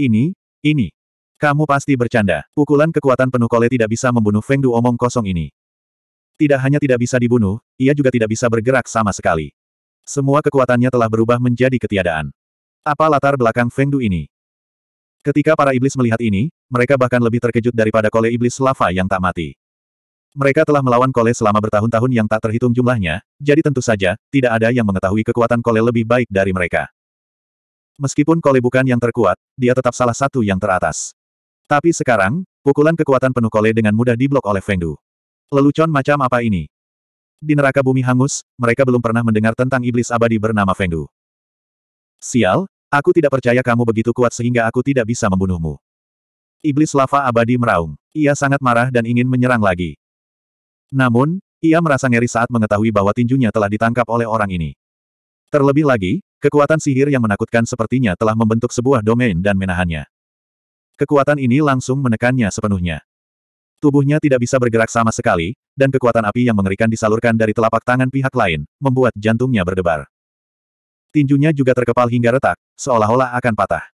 Ini, ini. Kamu pasti bercanda. Pukulan kekuatan penuh kole tidak bisa membunuh Feng Du omong kosong ini. Tidak hanya tidak bisa dibunuh, ia juga tidak bisa bergerak sama sekali. Semua kekuatannya telah berubah menjadi ketiadaan. Apa latar belakang Feng Du ini? Ketika para iblis melihat ini, mereka bahkan lebih terkejut daripada kole iblis lava yang tak mati. Mereka telah melawan kole selama bertahun-tahun yang tak terhitung jumlahnya, jadi tentu saja, tidak ada yang mengetahui kekuatan kole lebih baik dari mereka. Meskipun Kole bukan yang terkuat, dia tetap salah satu yang teratas. Tapi sekarang, pukulan kekuatan penuh Kole dengan mudah diblok oleh Feng Du. Lelucon macam apa ini? Di neraka bumi hangus, mereka belum pernah mendengar tentang iblis abadi bernama Feng Du. Sial, aku tidak percaya kamu begitu kuat sehingga aku tidak bisa membunuhmu. Iblis lava abadi meraung. Ia sangat marah dan ingin menyerang lagi. Namun, ia merasa ngeri saat mengetahui bahwa tinjunya telah ditangkap oleh orang ini. Terlebih lagi, Kekuatan sihir yang menakutkan sepertinya telah membentuk sebuah domain dan menahannya. Kekuatan ini langsung menekannya sepenuhnya. Tubuhnya tidak bisa bergerak sama sekali, dan kekuatan api yang mengerikan disalurkan dari telapak tangan pihak lain, membuat jantungnya berdebar. Tinjunya juga terkepal hingga retak, seolah-olah akan patah.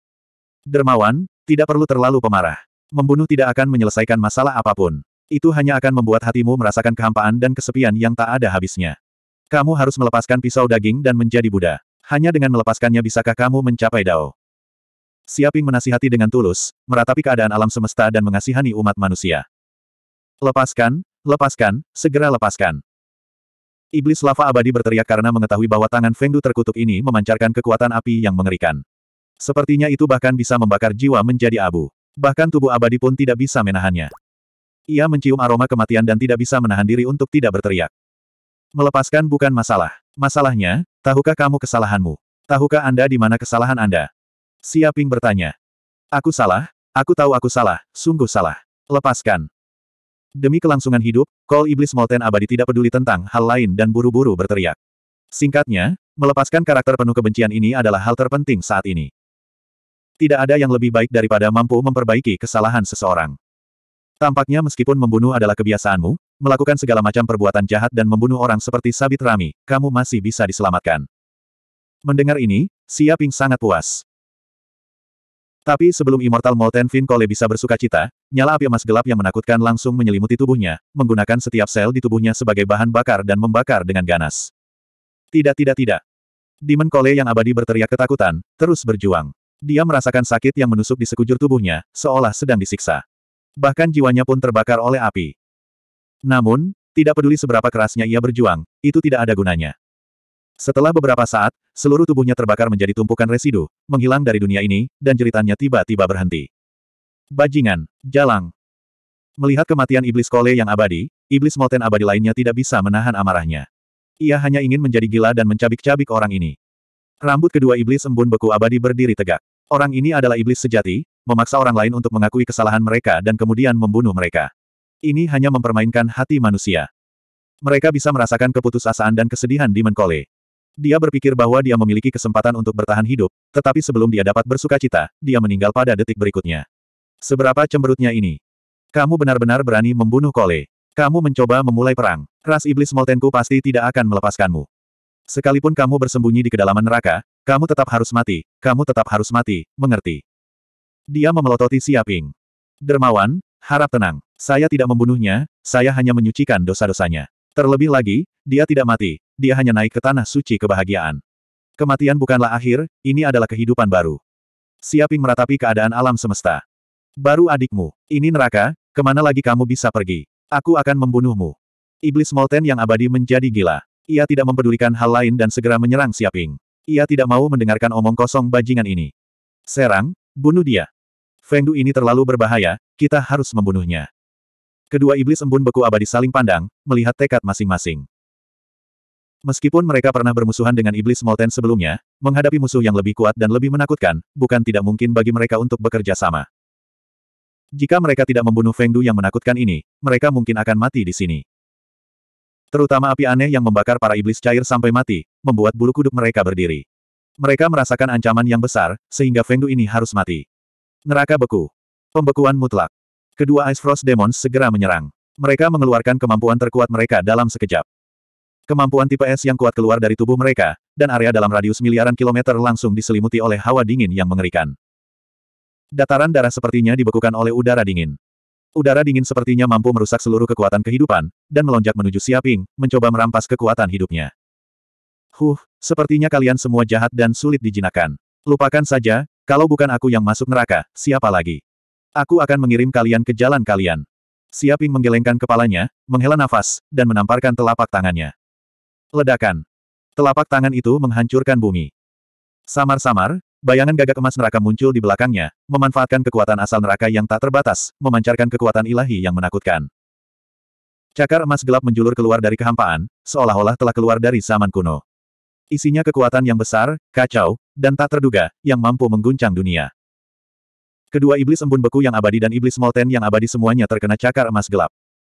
Dermawan, tidak perlu terlalu pemarah. Membunuh tidak akan menyelesaikan masalah apapun. Itu hanya akan membuat hatimu merasakan kehampaan dan kesepian yang tak ada habisnya. Kamu harus melepaskan pisau daging dan menjadi Buddha. Hanya dengan melepaskannya bisakah kamu mencapai Dao? Siaping menasihati dengan tulus, meratapi keadaan alam semesta dan mengasihani umat manusia. Lepaskan, lepaskan, segera lepaskan. Iblis lava abadi berteriak karena mengetahui bahwa tangan Fengdu terkutuk ini memancarkan kekuatan api yang mengerikan. Sepertinya itu bahkan bisa membakar jiwa menjadi abu. Bahkan tubuh abadi pun tidak bisa menahannya. Ia mencium aroma kematian dan tidak bisa menahan diri untuk tidak berteriak. Melepaskan bukan masalah. Masalahnya, tahukah kamu kesalahanmu? Tahukah Anda di mana kesalahan Anda? Siaping bertanya. Aku salah, aku tahu aku salah, sungguh salah. Lepaskan. Demi kelangsungan hidup, Kol Iblis Molten Abadi tidak peduli tentang hal lain dan buru-buru berteriak. Singkatnya, melepaskan karakter penuh kebencian ini adalah hal terpenting saat ini. Tidak ada yang lebih baik daripada mampu memperbaiki kesalahan seseorang. Tampaknya meskipun membunuh adalah kebiasaanmu, melakukan segala macam perbuatan jahat dan membunuh orang seperti Sabit Rami, kamu masih bisa diselamatkan. Mendengar ini, Siaping sangat puas. Tapi sebelum Immortal Molten Fin Cole bisa bersuka cita, nyala api emas gelap yang menakutkan langsung menyelimuti tubuhnya, menggunakan setiap sel di tubuhnya sebagai bahan bakar dan membakar dengan ganas. Tidak tidak tidak. Demon Cole yang abadi berteriak ketakutan, terus berjuang. Dia merasakan sakit yang menusuk di sekujur tubuhnya, seolah sedang disiksa bahkan jiwanya pun terbakar oleh api. Namun, tidak peduli seberapa kerasnya ia berjuang, itu tidak ada gunanya. Setelah beberapa saat, seluruh tubuhnya terbakar menjadi tumpukan residu, menghilang dari dunia ini, dan jeritannya tiba-tiba berhenti. Bajingan, jalang. Melihat kematian iblis kole yang abadi, iblis molten abadi lainnya tidak bisa menahan amarahnya. Ia hanya ingin menjadi gila dan mencabik-cabik orang ini. Rambut kedua iblis embun beku abadi berdiri tegak. Orang ini adalah iblis sejati, memaksa orang lain untuk mengakui kesalahan mereka dan kemudian membunuh mereka. Ini hanya mempermainkan hati manusia. Mereka bisa merasakan keputusasaan dan kesedihan di Menkole. Dia berpikir bahwa dia memiliki kesempatan untuk bertahan hidup, tetapi sebelum dia dapat bersuka cita, dia meninggal pada detik berikutnya. Seberapa cemberutnya ini? Kamu benar-benar berani membunuh Kole. Kamu mencoba memulai perang. Ras iblis Moltenku pasti tidak akan melepaskanmu. Sekalipun kamu bersembunyi di kedalaman neraka, kamu tetap harus mati, kamu tetap harus mati, mengerti? Dia memelototi Siaping. Dermawan, harap tenang. Saya tidak membunuhnya, saya hanya menyucikan dosa-dosanya. Terlebih lagi, dia tidak mati, dia hanya naik ke tanah suci kebahagiaan. Kematian bukanlah akhir, ini adalah kehidupan baru. Siaping meratapi keadaan alam semesta. Baru adikmu, ini neraka, kemana lagi kamu bisa pergi? Aku akan membunuhmu. Iblis Molten yang abadi menjadi gila. Ia tidak mempedulikan hal lain dan segera menyerang Siaping. Ia tidak mau mendengarkan omong kosong bajingan ini. Serang, bunuh dia. Fengdu ini terlalu berbahaya, kita harus membunuhnya. Kedua iblis embun beku abadi saling pandang, melihat tekad masing-masing. Meskipun mereka pernah bermusuhan dengan iblis Molten sebelumnya, menghadapi musuh yang lebih kuat dan lebih menakutkan, bukan tidak mungkin bagi mereka untuk bekerja sama. Jika mereka tidak membunuh Fengdu yang menakutkan ini, mereka mungkin akan mati di sini. Terutama api aneh yang membakar para iblis cair sampai mati, membuat bulu kuduk mereka berdiri. Mereka merasakan ancaman yang besar, sehingga Fengdu ini harus mati. Neraka beku. Pembekuan mutlak. Kedua Ice Frost Demons segera menyerang. Mereka mengeluarkan kemampuan terkuat mereka dalam sekejap. Kemampuan tipe es yang kuat keluar dari tubuh mereka, dan area dalam radius miliaran kilometer langsung diselimuti oleh hawa dingin yang mengerikan. Dataran darah sepertinya dibekukan oleh udara dingin. Udara dingin sepertinya mampu merusak seluruh kekuatan kehidupan, dan melonjak menuju Siaping, mencoba merampas kekuatan hidupnya. Huh, sepertinya kalian semua jahat dan sulit dijinakan. Lupakan saja, kalau bukan aku yang masuk neraka, siapa lagi? Aku akan mengirim kalian ke jalan kalian. Siaping menggelengkan kepalanya, menghela nafas, dan menamparkan telapak tangannya. Ledakan. Telapak tangan itu menghancurkan bumi. Samar-samar, bayangan gagak emas neraka muncul di belakangnya, memanfaatkan kekuatan asal neraka yang tak terbatas, memancarkan kekuatan ilahi yang menakutkan. Cakar emas gelap menjulur keluar dari kehampaan, seolah-olah telah keluar dari zaman kuno. Isinya kekuatan yang besar, kacau, dan tak terduga, yang mampu mengguncang dunia. Kedua iblis embun beku yang abadi dan iblis molten yang abadi semuanya terkena cakar emas gelap.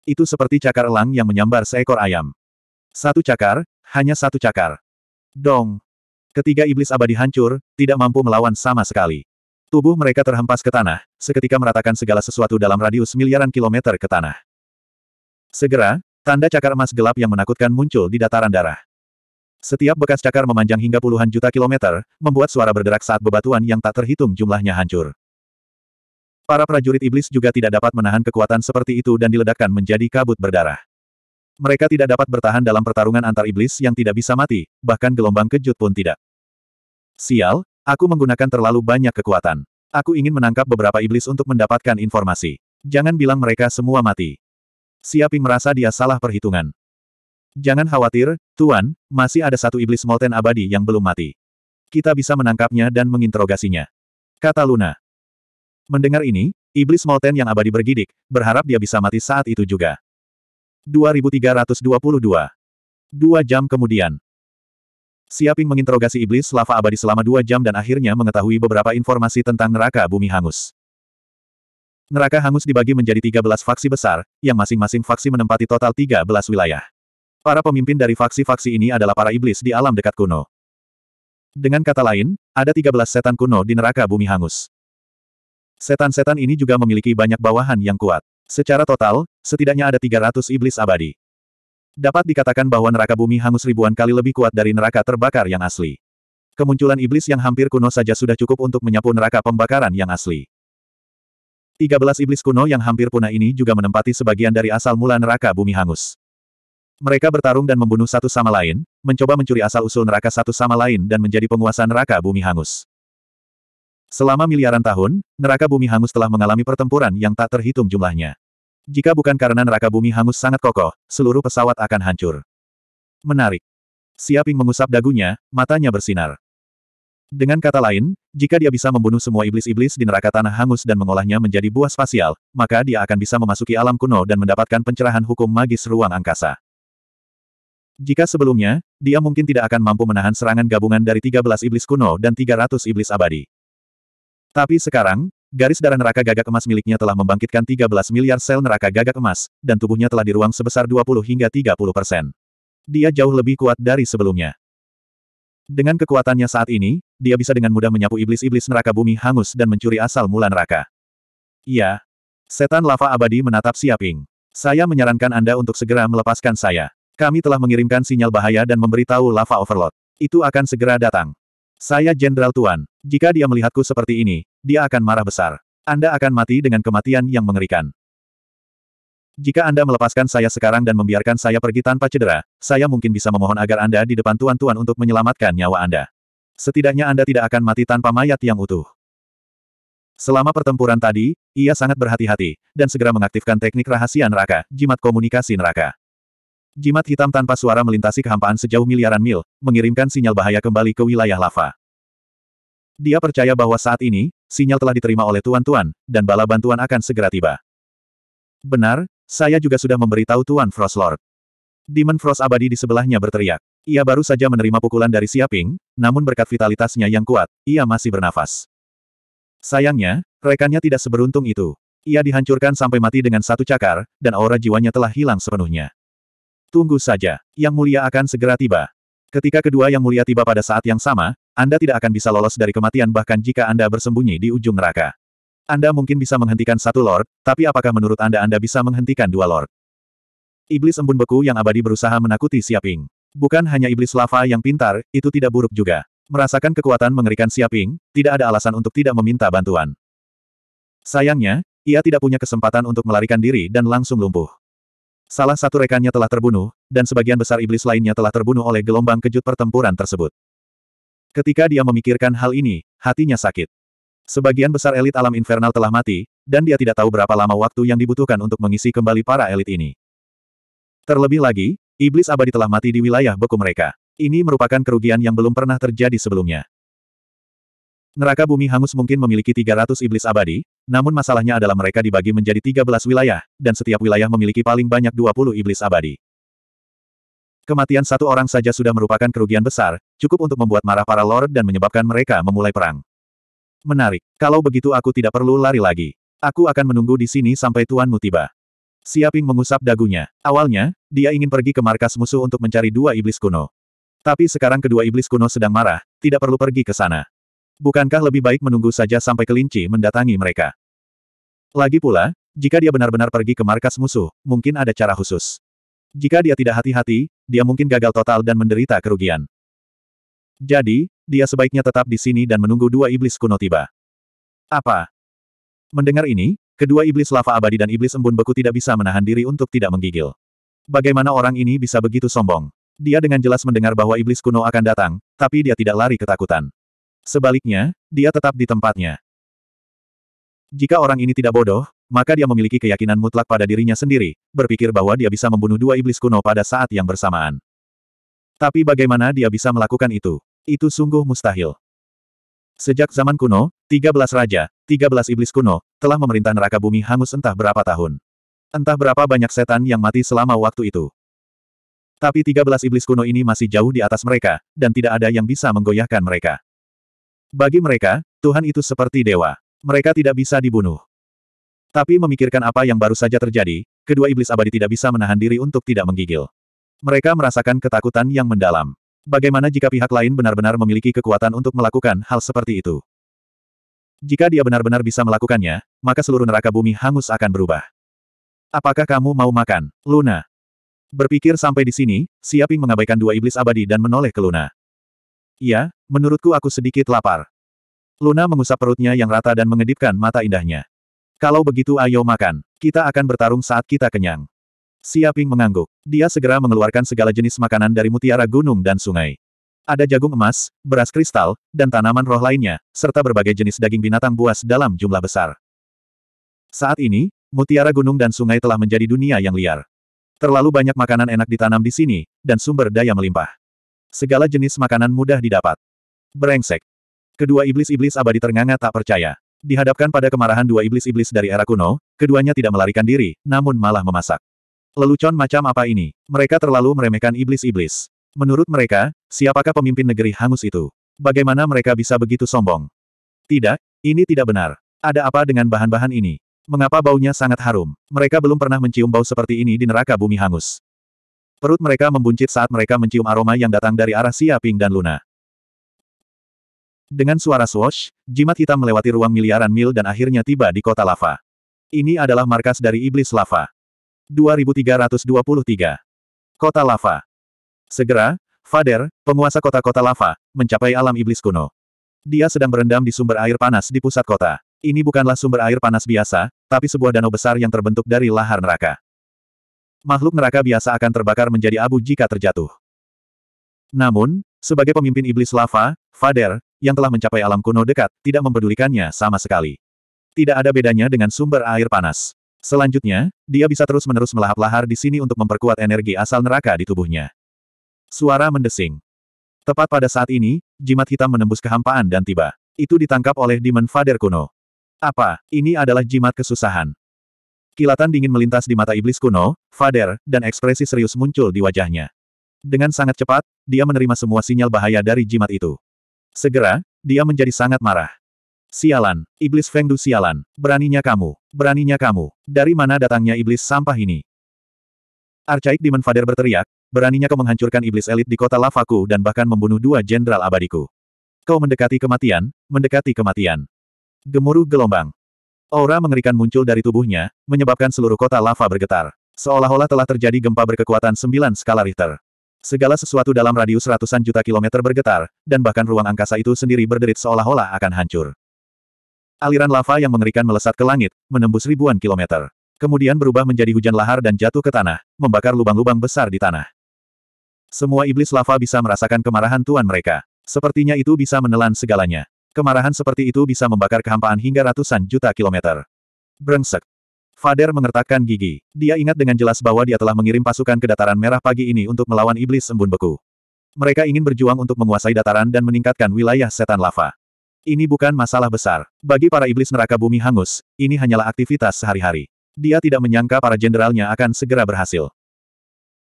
Itu seperti cakar elang yang menyambar seekor ayam. Satu cakar, hanya satu cakar. Dong. Ketiga iblis abadi hancur, tidak mampu melawan sama sekali. Tubuh mereka terhempas ke tanah, seketika meratakan segala sesuatu dalam radius miliaran kilometer ke tanah. Segera, tanda cakar emas gelap yang menakutkan muncul di dataran darah. Setiap bekas cakar memanjang hingga puluhan juta kilometer, membuat suara berderak saat bebatuan yang tak terhitung jumlahnya hancur. Para prajurit iblis juga tidak dapat menahan kekuatan seperti itu dan diledakkan menjadi kabut berdarah. Mereka tidak dapat bertahan dalam pertarungan antar iblis yang tidak bisa mati, bahkan gelombang kejut pun tidak. Sial, aku menggunakan terlalu banyak kekuatan. Aku ingin menangkap beberapa iblis untuk mendapatkan informasi. Jangan bilang mereka semua mati. Siaping merasa dia salah perhitungan. Jangan khawatir, Tuan, masih ada satu iblis molten abadi yang belum mati. Kita bisa menangkapnya dan menginterogasinya. Kata Luna. Mendengar ini, iblis molten yang abadi bergidik, berharap dia bisa mati saat itu juga. 2322 Dua jam kemudian. Siaping menginterogasi iblis lava abadi selama dua jam dan akhirnya mengetahui beberapa informasi tentang neraka bumi hangus. Neraka hangus dibagi menjadi 13 faksi besar, yang masing-masing faksi menempati total 13 wilayah. Para pemimpin dari faksi-faksi ini adalah para iblis di alam dekat kuno. Dengan kata lain, ada 13 setan kuno di neraka bumi hangus. Setan-setan ini juga memiliki banyak bawahan yang kuat. Secara total, setidaknya ada 300 iblis abadi. Dapat dikatakan bahwa neraka bumi hangus ribuan kali lebih kuat dari neraka terbakar yang asli. Kemunculan iblis yang hampir kuno saja sudah cukup untuk menyapu neraka pembakaran yang asli. 13 iblis kuno yang hampir punah ini juga menempati sebagian dari asal mula neraka bumi hangus. Mereka bertarung dan membunuh satu sama lain, mencoba mencuri asal-usul neraka satu sama lain dan menjadi penguasa neraka bumi hangus. Selama miliaran tahun, neraka bumi hangus telah mengalami pertempuran yang tak terhitung jumlahnya. Jika bukan karena neraka bumi hangus sangat kokoh, seluruh pesawat akan hancur. Menarik. Siaping mengusap dagunya, matanya bersinar. Dengan kata lain, jika dia bisa membunuh semua iblis-iblis di neraka tanah hangus dan mengolahnya menjadi buah spasial, maka dia akan bisa memasuki alam kuno dan mendapatkan pencerahan hukum magis ruang angkasa. Jika sebelumnya, dia mungkin tidak akan mampu menahan serangan gabungan dari 13 iblis kuno dan 300 iblis abadi. Tapi sekarang, garis darah neraka gagak emas miliknya telah membangkitkan 13 miliar sel neraka gagak emas, dan tubuhnya telah diruang sebesar 20 hingga 30 persen. Dia jauh lebih kuat dari sebelumnya. Dengan kekuatannya saat ini, dia bisa dengan mudah menyapu iblis-iblis neraka bumi hangus dan mencuri asal mula neraka. Iya. Setan lava abadi menatap Siaping. Saya menyarankan Anda untuk segera melepaskan saya. Kami telah mengirimkan sinyal bahaya dan memberitahu lava overload. Itu akan segera datang. Saya Jenderal Tuan. Jika dia melihatku seperti ini, dia akan marah besar. Anda akan mati dengan kematian yang mengerikan. Jika Anda melepaskan saya sekarang dan membiarkan saya pergi tanpa cedera, saya mungkin bisa memohon agar Anda di depan Tuan-Tuan untuk menyelamatkan nyawa Anda. Setidaknya Anda tidak akan mati tanpa mayat yang utuh. Selama pertempuran tadi, ia sangat berhati-hati, dan segera mengaktifkan teknik rahasia neraka, jimat komunikasi neraka. Jimat hitam tanpa suara melintasi kehampaan sejauh miliaran mil, mengirimkan sinyal bahaya kembali ke wilayah lava. Dia percaya bahwa saat ini, sinyal telah diterima oleh Tuan-Tuan, dan bala bantuan akan segera tiba. Benar, saya juga sudah memberitahu Tuan Frost Lord. Demon Frost abadi di sebelahnya berteriak. Ia baru saja menerima pukulan dari Siaping, namun berkat vitalitasnya yang kuat, ia masih bernafas. Sayangnya, rekannya tidak seberuntung itu. Ia dihancurkan sampai mati dengan satu cakar, dan aura jiwanya telah hilang sepenuhnya. Tunggu saja, Yang Mulia akan segera tiba. Ketika kedua Yang Mulia tiba pada saat yang sama, Anda tidak akan bisa lolos dari kematian bahkan jika Anda bersembunyi di ujung neraka. Anda mungkin bisa menghentikan satu Lord, tapi apakah menurut Anda Anda bisa menghentikan dua Lord? Iblis embun beku yang abadi berusaha menakuti Siaping. Bukan hanya iblis lava yang pintar, itu tidak buruk juga. Merasakan kekuatan mengerikan Siaping, tidak ada alasan untuk tidak meminta bantuan. Sayangnya, ia tidak punya kesempatan untuk melarikan diri dan langsung lumpuh. Salah satu rekannya telah terbunuh, dan sebagian besar iblis lainnya telah terbunuh oleh gelombang kejut pertempuran tersebut. Ketika dia memikirkan hal ini, hatinya sakit. Sebagian besar elit alam infernal telah mati, dan dia tidak tahu berapa lama waktu yang dibutuhkan untuk mengisi kembali para elit ini. Terlebih lagi, iblis abadi telah mati di wilayah beku mereka. Ini merupakan kerugian yang belum pernah terjadi sebelumnya. Neraka bumi hangus mungkin memiliki 300 iblis abadi, namun masalahnya adalah mereka dibagi menjadi 13 wilayah, dan setiap wilayah memiliki paling banyak 20 iblis abadi. Kematian satu orang saja sudah merupakan kerugian besar, cukup untuk membuat marah para lord dan menyebabkan mereka memulai perang. Menarik. Kalau begitu aku tidak perlu lari lagi. Aku akan menunggu di sini sampai tuanmu tiba. Siaping mengusap dagunya. Awalnya, dia ingin pergi ke markas musuh untuk mencari dua iblis kuno. Tapi sekarang kedua iblis kuno sedang marah, tidak perlu pergi ke sana bukankah lebih baik menunggu saja sampai kelinci mendatangi mereka? Lagi pula, jika dia benar-benar pergi ke markas musuh, mungkin ada cara khusus. Jika dia tidak hati-hati, dia mungkin gagal total dan menderita kerugian. Jadi, dia sebaiknya tetap di sini dan menunggu dua iblis kuno tiba. Apa? Mendengar ini, kedua iblis lava abadi dan iblis embun beku tidak bisa menahan diri untuk tidak menggigil. Bagaimana orang ini bisa begitu sombong? Dia dengan jelas mendengar bahwa iblis kuno akan datang, tapi dia tidak lari ketakutan. Sebaliknya, dia tetap di tempatnya. Jika orang ini tidak bodoh, maka dia memiliki keyakinan mutlak pada dirinya sendiri, berpikir bahwa dia bisa membunuh dua iblis kuno pada saat yang bersamaan. Tapi bagaimana dia bisa melakukan itu? Itu sungguh mustahil. Sejak zaman kuno, 13 raja, 13 iblis kuno, telah memerintah neraka bumi hangus entah berapa tahun. Entah berapa banyak setan yang mati selama waktu itu. Tapi 13 iblis kuno ini masih jauh di atas mereka, dan tidak ada yang bisa menggoyahkan mereka. Bagi mereka, Tuhan itu seperti dewa. Mereka tidak bisa dibunuh. Tapi memikirkan apa yang baru saja terjadi, kedua iblis abadi tidak bisa menahan diri untuk tidak menggigil. Mereka merasakan ketakutan yang mendalam. Bagaimana jika pihak lain benar-benar memiliki kekuatan untuk melakukan hal seperti itu? Jika dia benar-benar bisa melakukannya, maka seluruh neraka bumi hangus akan berubah. Apakah kamu mau makan, Luna? Berpikir sampai di sini, Siaping mengabaikan dua iblis abadi dan menoleh ke Luna. Iya, menurutku aku sedikit lapar. Luna mengusap perutnya yang rata dan mengedipkan mata indahnya. Kalau begitu ayo makan. Kita akan bertarung saat kita kenyang. Siaping mengangguk. Dia segera mengeluarkan segala jenis makanan dari mutiara gunung dan sungai. Ada jagung emas, beras kristal, dan tanaman roh lainnya, serta berbagai jenis daging binatang buas dalam jumlah besar. Saat ini, mutiara gunung dan sungai telah menjadi dunia yang liar. Terlalu banyak makanan enak ditanam di sini, dan sumber daya melimpah. Segala jenis makanan mudah didapat. Berengsek. Kedua iblis-iblis abadi ternganga tak percaya. Dihadapkan pada kemarahan dua iblis-iblis dari era kuno, keduanya tidak melarikan diri, namun malah memasak. Lelucon macam apa ini? Mereka terlalu meremehkan iblis-iblis. Menurut mereka, siapakah pemimpin negeri hangus itu? Bagaimana mereka bisa begitu sombong? Tidak, ini tidak benar. Ada apa dengan bahan-bahan ini? Mengapa baunya sangat harum? Mereka belum pernah mencium bau seperti ini di neraka bumi hangus. Perut mereka membuncit saat mereka mencium aroma yang datang dari arah Siaping dan Luna. Dengan suara swash, jimat hitam melewati ruang miliaran mil dan akhirnya tiba di kota lava. Ini adalah markas dari iblis lava. 2323. Kota lava. Segera, Fader, penguasa kota-kota lava, mencapai alam iblis kuno. Dia sedang berendam di sumber air panas di pusat kota. Ini bukanlah sumber air panas biasa, tapi sebuah danau besar yang terbentuk dari lahar neraka makhluk neraka biasa akan terbakar menjadi abu jika terjatuh. Namun, sebagai pemimpin iblis lava, Fader, yang telah mencapai alam kuno dekat, tidak mempedulikannya sama sekali. Tidak ada bedanya dengan sumber air panas. Selanjutnya, dia bisa terus-menerus melahap-lahar di sini untuk memperkuat energi asal neraka di tubuhnya. Suara mendesing. Tepat pada saat ini, jimat hitam menembus kehampaan dan tiba. Itu ditangkap oleh Demon Fader kuno. Apa, ini adalah jimat kesusahan. Kilatan dingin melintas di mata iblis kuno, Fader, dan ekspresi serius muncul di wajahnya. Dengan sangat cepat, dia menerima semua sinyal bahaya dari jimat itu. Segera, dia menjadi sangat marah. Sialan, iblis Fengdu sialan, beraninya kamu, beraninya kamu, dari mana datangnya iblis sampah ini? Arcaik Demon Fader berteriak, beraninya kau menghancurkan iblis elit di kota lavaku dan bahkan membunuh dua jenderal abadiku. Kau mendekati kematian, mendekati kematian. Gemuruh gelombang, Aura mengerikan muncul dari tubuhnya, menyebabkan seluruh kota lava bergetar. Seolah-olah telah terjadi gempa berkekuatan 9 skala Richter. Segala sesuatu dalam radius ratusan juta kilometer bergetar, dan bahkan ruang angkasa itu sendiri berderit seolah-olah akan hancur. Aliran lava yang mengerikan melesat ke langit, menembus ribuan kilometer. Kemudian berubah menjadi hujan lahar dan jatuh ke tanah, membakar lubang-lubang besar di tanah. Semua iblis lava bisa merasakan kemarahan tuan mereka. Sepertinya itu bisa menelan segalanya. Kemarahan seperti itu bisa membakar kehampaan hingga ratusan juta kilometer. Brengsek. Fader mengertakkan gigi. Dia ingat dengan jelas bahwa dia telah mengirim pasukan ke dataran merah pagi ini untuk melawan iblis embun beku. Mereka ingin berjuang untuk menguasai dataran dan meningkatkan wilayah setan lava. Ini bukan masalah besar. Bagi para iblis neraka bumi hangus, ini hanyalah aktivitas sehari-hari. Dia tidak menyangka para jenderalnya akan segera berhasil.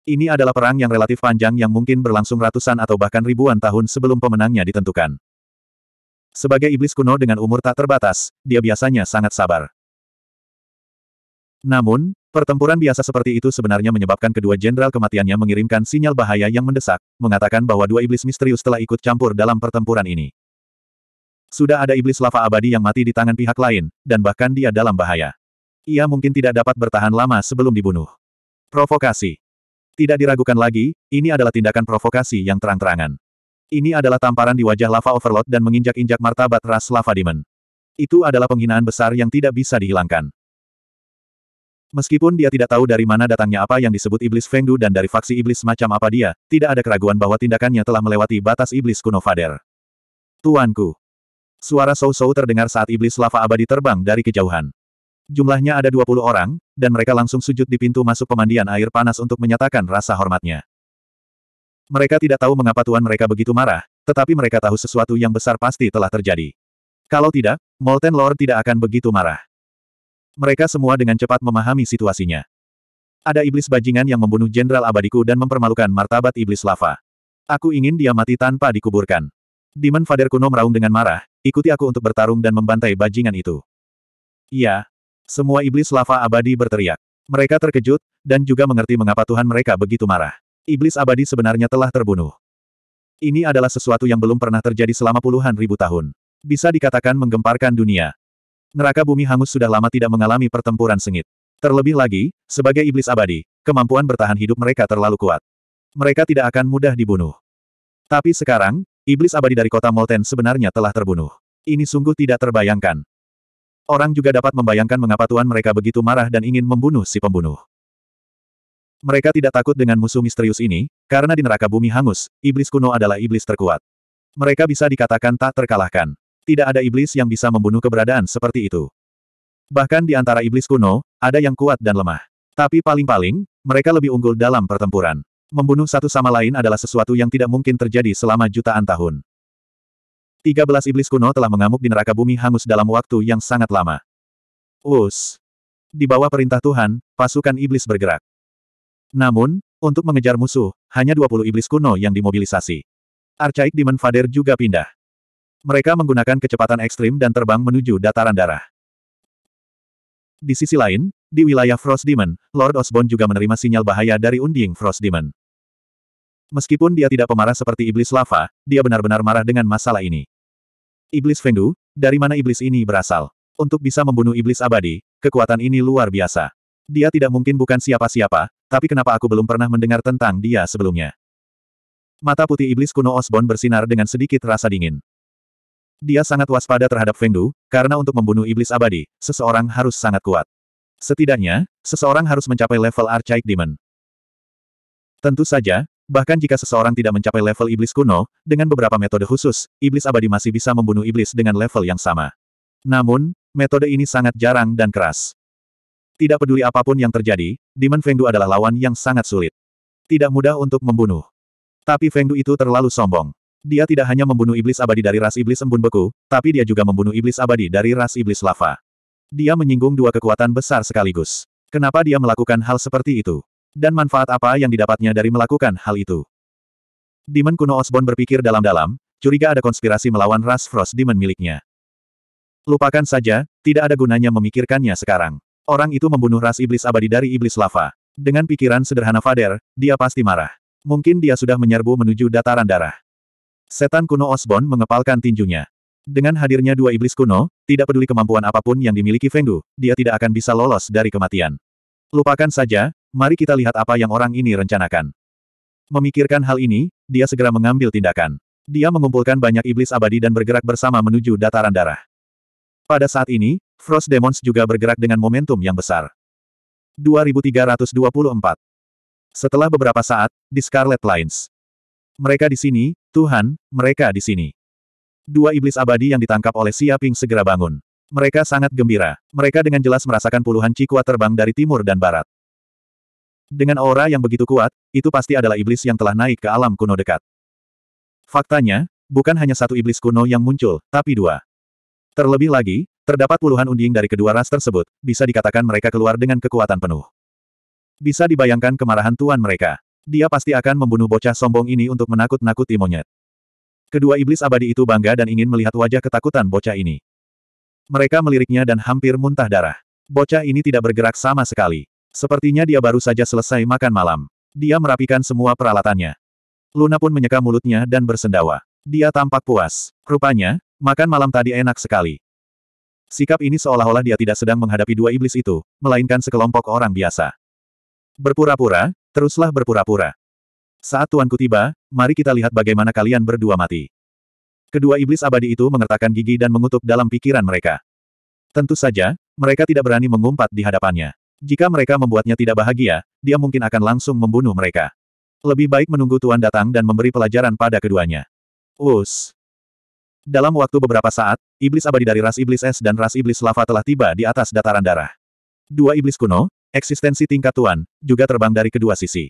Ini adalah perang yang relatif panjang yang mungkin berlangsung ratusan atau bahkan ribuan tahun sebelum pemenangnya ditentukan. Sebagai iblis kuno dengan umur tak terbatas, dia biasanya sangat sabar. Namun, pertempuran biasa seperti itu sebenarnya menyebabkan kedua jenderal kematiannya mengirimkan sinyal bahaya yang mendesak, mengatakan bahwa dua iblis misterius telah ikut campur dalam pertempuran ini. Sudah ada iblis lava abadi yang mati di tangan pihak lain, dan bahkan dia dalam bahaya. Ia mungkin tidak dapat bertahan lama sebelum dibunuh. Provokasi. Tidak diragukan lagi, ini adalah tindakan provokasi yang terang-terangan. Ini adalah tamparan di wajah lava overload dan menginjak-injak martabat ras lava demon. Itu adalah penghinaan besar yang tidak bisa dihilangkan. Meskipun dia tidak tahu dari mana datangnya apa yang disebut iblis Fengdu dan dari faksi iblis macam apa dia, tidak ada keraguan bahwa tindakannya telah melewati batas iblis kuno Fader. Tuanku. Suara Sou-Sou terdengar saat iblis lava abadi terbang dari kejauhan. Jumlahnya ada 20 orang, dan mereka langsung sujud di pintu masuk pemandian air panas untuk menyatakan rasa hormatnya. Mereka tidak tahu mengapa tuan mereka begitu marah, tetapi mereka tahu sesuatu yang besar pasti telah terjadi. Kalau tidak, Molten Lord tidak akan begitu marah. Mereka semua dengan cepat memahami situasinya. Ada iblis bajingan yang membunuh Jenderal Abadiku dan mempermalukan martabat iblis lava. Aku ingin dia mati tanpa dikuburkan. Demon Father kuno meraung dengan marah, ikuti aku untuk bertarung dan membantai bajingan itu. Iya. Semua iblis lava abadi berteriak. Mereka terkejut, dan juga mengerti mengapa Tuhan mereka begitu marah. Iblis abadi sebenarnya telah terbunuh. Ini adalah sesuatu yang belum pernah terjadi selama puluhan ribu tahun. Bisa dikatakan menggemparkan dunia. Neraka bumi hangus sudah lama tidak mengalami pertempuran sengit. Terlebih lagi, sebagai iblis abadi, kemampuan bertahan hidup mereka terlalu kuat. Mereka tidak akan mudah dibunuh. Tapi sekarang, iblis abadi dari kota Molten sebenarnya telah terbunuh. Ini sungguh tidak terbayangkan. Orang juga dapat membayangkan mengapa tuan mereka begitu marah dan ingin membunuh si pembunuh. Mereka tidak takut dengan musuh misterius ini, karena di neraka bumi hangus, iblis kuno adalah iblis terkuat. Mereka bisa dikatakan tak terkalahkan. Tidak ada iblis yang bisa membunuh keberadaan seperti itu. Bahkan di antara iblis kuno, ada yang kuat dan lemah. Tapi paling-paling, mereka lebih unggul dalam pertempuran. Membunuh satu sama lain adalah sesuatu yang tidak mungkin terjadi selama jutaan tahun. 13 iblis kuno telah mengamuk di neraka bumi hangus dalam waktu yang sangat lama. Us. Di bawah perintah Tuhan, pasukan iblis bergerak. Namun, untuk mengejar musuh, hanya 20 iblis kuno yang dimobilisasi. Archaic Demon Fader juga pindah. Mereka menggunakan kecepatan ekstrim dan terbang menuju dataran darah. Di sisi lain, di wilayah Frost Demon, Lord Osborn juga menerima sinyal bahaya dari unding Frost Demon. Meskipun dia tidak pemarah seperti iblis lava, dia benar-benar marah dengan masalah ini. Iblis Fengdu, dari mana iblis ini berasal? Untuk bisa membunuh iblis abadi, kekuatan ini luar biasa. Dia tidak mungkin bukan siapa-siapa, tapi kenapa aku belum pernah mendengar tentang dia sebelumnya? Mata putih iblis kuno Osborn bersinar dengan sedikit rasa dingin. Dia sangat waspada terhadap Fengdu, karena untuk membunuh iblis abadi, seseorang harus sangat kuat. Setidaknya, seseorang harus mencapai level Archaic Demon. Tentu saja, bahkan jika seseorang tidak mencapai level iblis kuno, dengan beberapa metode khusus, iblis abadi masih bisa membunuh iblis dengan level yang sama. Namun, metode ini sangat jarang dan keras. Tidak peduli apapun yang terjadi, Demon Fengdu adalah lawan yang sangat sulit. Tidak mudah untuk membunuh. Tapi Fengdu itu terlalu sombong. Dia tidak hanya membunuh iblis abadi dari ras iblis embun beku, tapi dia juga membunuh iblis abadi dari ras iblis lava. Dia menyinggung dua kekuatan besar sekaligus. Kenapa dia melakukan hal seperti itu? Dan manfaat apa yang didapatnya dari melakukan hal itu? Demon kuno Osborn berpikir dalam-dalam, curiga ada konspirasi melawan ras Frost Demon miliknya. Lupakan saja, tidak ada gunanya memikirkannya sekarang. Orang itu membunuh ras iblis abadi dari iblis lava. Dengan pikiran sederhana Fader, dia pasti marah. Mungkin dia sudah menyerbu menuju dataran darah. Setan kuno Osborn mengepalkan tinjunya. Dengan hadirnya dua iblis kuno, tidak peduli kemampuan apapun yang dimiliki Fengdu, dia tidak akan bisa lolos dari kematian. Lupakan saja, mari kita lihat apa yang orang ini rencanakan. Memikirkan hal ini, dia segera mengambil tindakan. Dia mengumpulkan banyak iblis abadi dan bergerak bersama menuju dataran darah. Pada saat ini, Frost Demons juga bergerak dengan momentum yang besar. 2324 Setelah beberapa saat, di Scarlet Lines. Mereka di sini, Tuhan, mereka di sini. Dua iblis abadi yang ditangkap oleh Xia segera bangun. Mereka sangat gembira. Mereka dengan jelas merasakan puluhan cikua terbang dari timur dan barat. Dengan aura yang begitu kuat, itu pasti adalah iblis yang telah naik ke alam kuno dekat. Faktanya, bukan hanya satu iblis kuno yang muncul, tapi dua. Terlebih lagi, terdapat puluhan unding dari kedua ras tersebut, bisa dikatakan mereka keluar dengan kekuatan penuh. Bisa dibayangkan kemarahan tuan mereka. Dia pasti akan membunuh bocah sombong ini untuk menakut-nakuti monyet. Kedua iblis abadi itu bangga dan ingin melihat wajah ketakutan bocah ini. Mereka meliriknya dan hampir muntah darah. Bocah ini tidak bergerak sama sekali. Sepertinya dia baru saja selesai makan malam. Dia merapikan semua peralatannya. Luna pun menyeka mulutnya dan bersendawa. Dia tampak puas. Rupanya, Makan malam tadi enak sekali. Sikap ini seolah-olah dia tidak sedang menghadapi dua iblis itu, melainkan sekelompok orang biasa. Berpura-pura, teruslah berpura-pura. Saat tuanku tiba, mari kita lihat bagaimana kalian berdua mati. Kedua iblis abadi itu mengertakkan gigi dan mengutuk dalam pikiran mereka. Tentu saja, mereka tidak berani mengumpat di hadapannya. Jika mereka membuatnya tidak bahagia, dia mungkin akan langsung membunuh mereka. Lebih baik menunggu Tuan datang dan memberi pelajaran pada keduanya. Us, dalam waktu beberapa saat, iblis abadi dari ras iblis es dan ras iblis lava telah tiba di atas dataran darah. Dua iblis kuno, eksistensi tingkat tuan, juga terbang dari kedua sisi.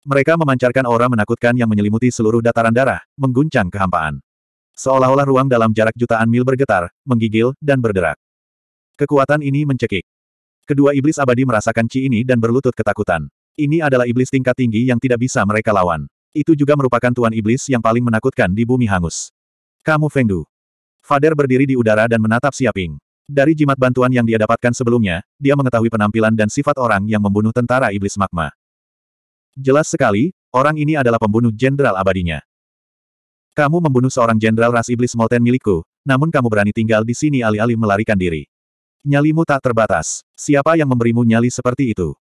Mereka memancarkan aura menakutkan yang menyelimuti seluruh dataran darah, mengguncang kehampaan. Seolah-olah ruang dalam jarak jutaan mil bergetar, menggigil, dan berderak. Kekuatan ini mencekik. Kedua iblis abadi merasakan ci ini dan berlutut ketakutan. Ini adalah iblis tingkat tinggi yang tidak bisa mereka lawan. Itu juga merupakan tuan iblis yang paling menakutkan di bumi hangus. Kamu Fengdu. Fader berdiri di udara dan menatap Siaping. Dari jimat bantuan yang dia dapatkan sebelumnya, dia mengetahui penampilan dan sifat orang yang membunuh tentara iblis magma. Jelas sekali, orang ini adalah pembunuh jenderal abadinya. Kamu membunuh seorang jenderal ras iblis molten milikku, namun kamu berani tinggal di sini alih-alih melarikan diri. Nyalimu tak terbatas. Siapa yang memberimu nyali seperti itu?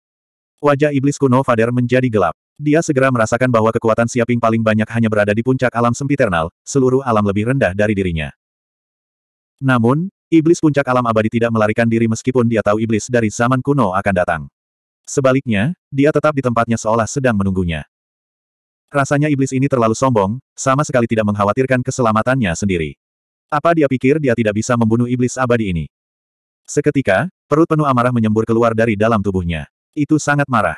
Wajah iblis kuno Fader menjadi gelap. Dia segera merasakan bahwa kekuatan Siaping paling banyak hanya berada di puncak alam sempiternal, seluruh alam lebih rendah dari dirinya. Namun, iblis puncak alam abadi tidak melarikan diri meskipun dia tahu iblis dari zaman kuno akan datang. Sebaliknya, dia tetap di tempatnya seolah sedang menunggunya. Rasanya iblis ini terlalu sombong, sama sekali tidak mengkhawatirkan keselamatannya sendiri. Apa dia pikir dia tidak bisa membunuh iblis abadi ini? Seketika, perut penuh amarah menyembur keluar dari dalam tubuhnya. Itu sangat marah.